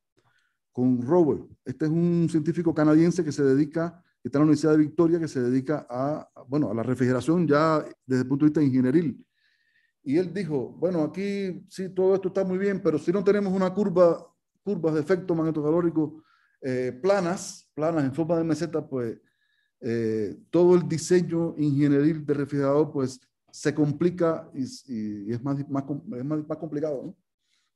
con Robert. Este es un científico canadiense que se dedica, que está en la Universidad de Victoria, que se dedica a, bueno, a la refrigeración ya desde el punto de vista ingenieril. Y él dijo, bueno, aquí sí, todo esto está muy bien, pero si no tenemos una curva, curvas de efecto magnetocalórico eh, planas, planas en forma de meseta, pues eh, todo el diseño ingenieril del refrigerador, pues se complica y, es, más, más, más, complicado, ¿no?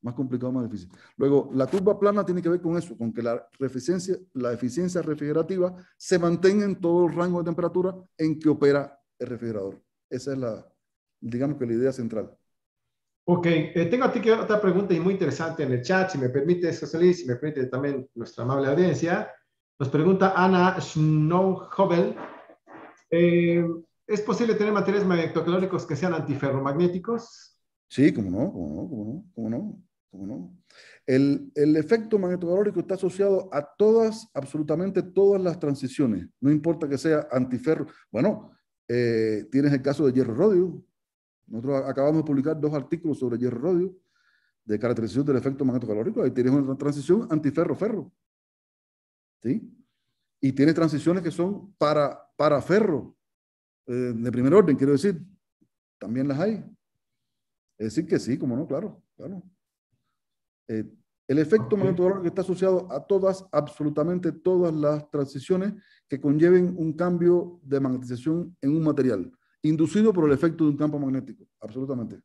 Más complicado, más difícil. Luego, la curva plana tiene que ver con eso, con que la, eficiencia, la eficiencia refrigerativa se mantenga en todo el rango de temperatura en que opera el refrigerador. Esa es la, digamos que la idea central. Ok, eh, tengo aquí otra pregunta y muy interesante en el chat, si me permite, José Luis, si me permite también nuestra amable audiencia. Nos pregunta Ana Schnauhovel, eh, ¿es posible tener materiales magnetocalóricos que sean antiferromagnéticos? Sí, cómo no, cómo no, cómo no, cómo no. Cómo no. El, el, efecto magnetocalórico está asociado a todas, absolutamente todas las transiciones, no importa que sea antiferro. Bueno, eh, tienes el caso de hierro rodio, nosotros acabamos de publicar dos artículos sobre hierro rodio de caracterización del efecto calórico Ahí tienes una transición antiferro-ferro. ¿Sí? Y tiene transiciones que son para, para ferro, eh, de primer orden, quiero decir. También las hay. Es decir, que sí, como no, claro, claro. Eh, el efecto magneto calórico está asociado a todas, absolutamente todas las transiciones que conlleven un cambio de magnetización en un material inducido por el efecto de un campo magnético, absolutamente.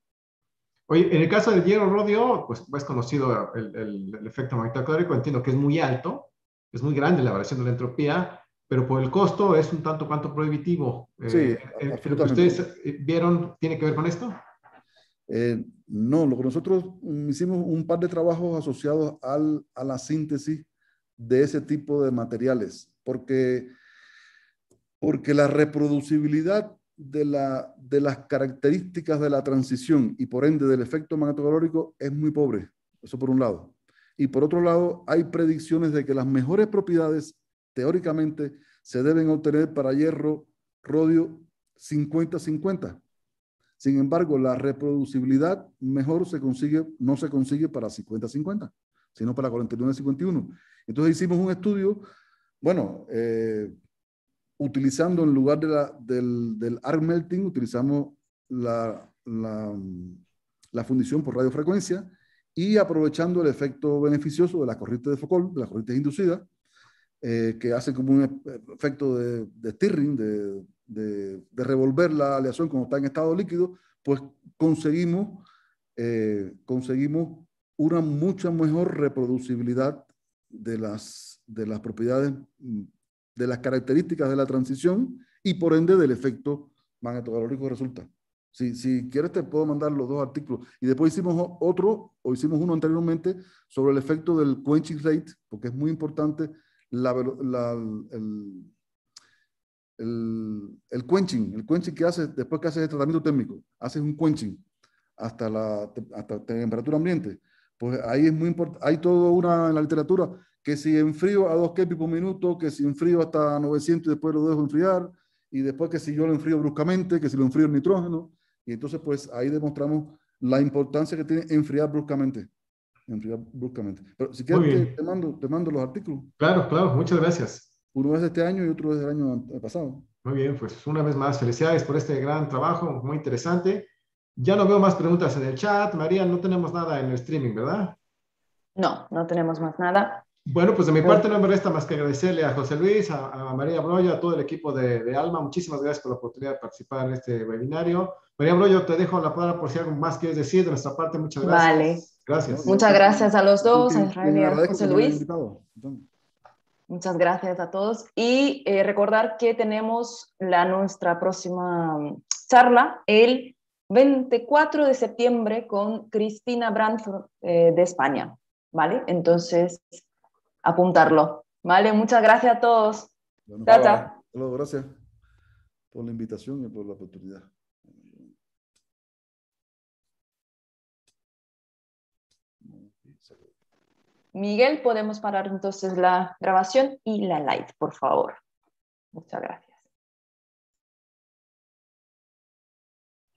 Oye, en el caso del hierro rodio, pues es conocido el, el, el efecto magnético, entiendo que es muy alto, es muy grande la variación de la entropía, pero por el costo es un tanto cuanto prohibitivo. Eh, sí, ¿Lo eh, que ustedes eh, vieron tiene que ver con esto? no, lo que nosotros mm, hicimos un par de trabajos asociados al, a la síntesis de ese tipo de materiales, porque, porque la reproducibilidad de, la, de las características de la transición y por ende del efecto magnetocalórico es muy pobre. Eso por un lado. Y por otro lado, hay predicciones de que las mejores propiedades teóricamente se deben obtener para hierro, rodio 50-50. Sin embargo, la reproducibilidad mejor se consigue, no se consigue para 50-50, sino para 41 51 Entonces hicimos un estudio, bueno, eh, utilizando en lugar de la, del, del arc melting, utilizamos la, la, fundición por radiofrecuencia y aprovechando el efecto beneficioso de la corriente de Foucault, de las corrientes inducidas, eh, que hace como un efecto de, de stirring, de, revolver la aleación cuando está en estado líquido, pues conseguimos, eh, conseguimos una mucha mejor reproducibilidad de las, de las propiedades mm, de las características de la transición y por ende del efecto magnetocalórico resulta. Si, si quieres te puedo mandar los dos artículos. Y después hicimos otro, o hicimos uno anteriormente, sobre el efecto del quenching rate, porque es muy importante el, el, el, quenching. El quenching que haces después que haces el tratamiento térmico. Haces un quenching hasta la hasta temperatura ambiente. Pues ahí es muy importante. Hay todo una en la literatura que si enfrío a 2 kepi por minuto, que si enfrío hasta 900 y después lo dejo enfriar, y después que si yo lo enfrío bruscamente, que si lo enfrío en nitrógeno, y entonces pues ahí demostramos la importancia que tiene enfriar bruscamente. Enfriar bruscamente. Pero si quieres, te, mando, los artículos. Claro, claro, muchas gracias. Uno es este año y otro es el año eh, pasado. Muy bien, pues una vez más, felicidades por este gran trabajo, muy interesante. Ya no veo más preguntas en el chat. María, no tenemos nada en el streaming, ¿verdad? No, no tenemos más nada. Bueno, pues de mi parte no me resta más que agradecerle a José Luis, a, María Broyo, a todo el equipo de, Alma. Muchísimas gracias por la oportunidad de participar en este webinario. María Broyo, te dejo la palabra por si algo más quieres decir de nuestra parte. Muchas gracias. Vale. Gracias. Muchas gracias a los dos, a José Luis. Muchas gracias a todos. Y eh, recordar que tenemos la, nuestra próxima charla el 24 de septiembre con Cristina Brandt eh, de España. ¿Vale? Entonces, apuntarlo. Vale, muchas gracias a todos. Bueno, chao, gracias por la invitación y por la oportunidad. Miguel, podemos parar entonces la grabación y la light, por favor. Muchas gracias.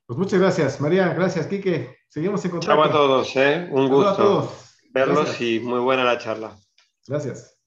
Pues muchas gracias, María. Gracias, Quique. Seguimos en contacto. ¿eh? a todos, un gusto verlos y muy buena la charla. Gracias.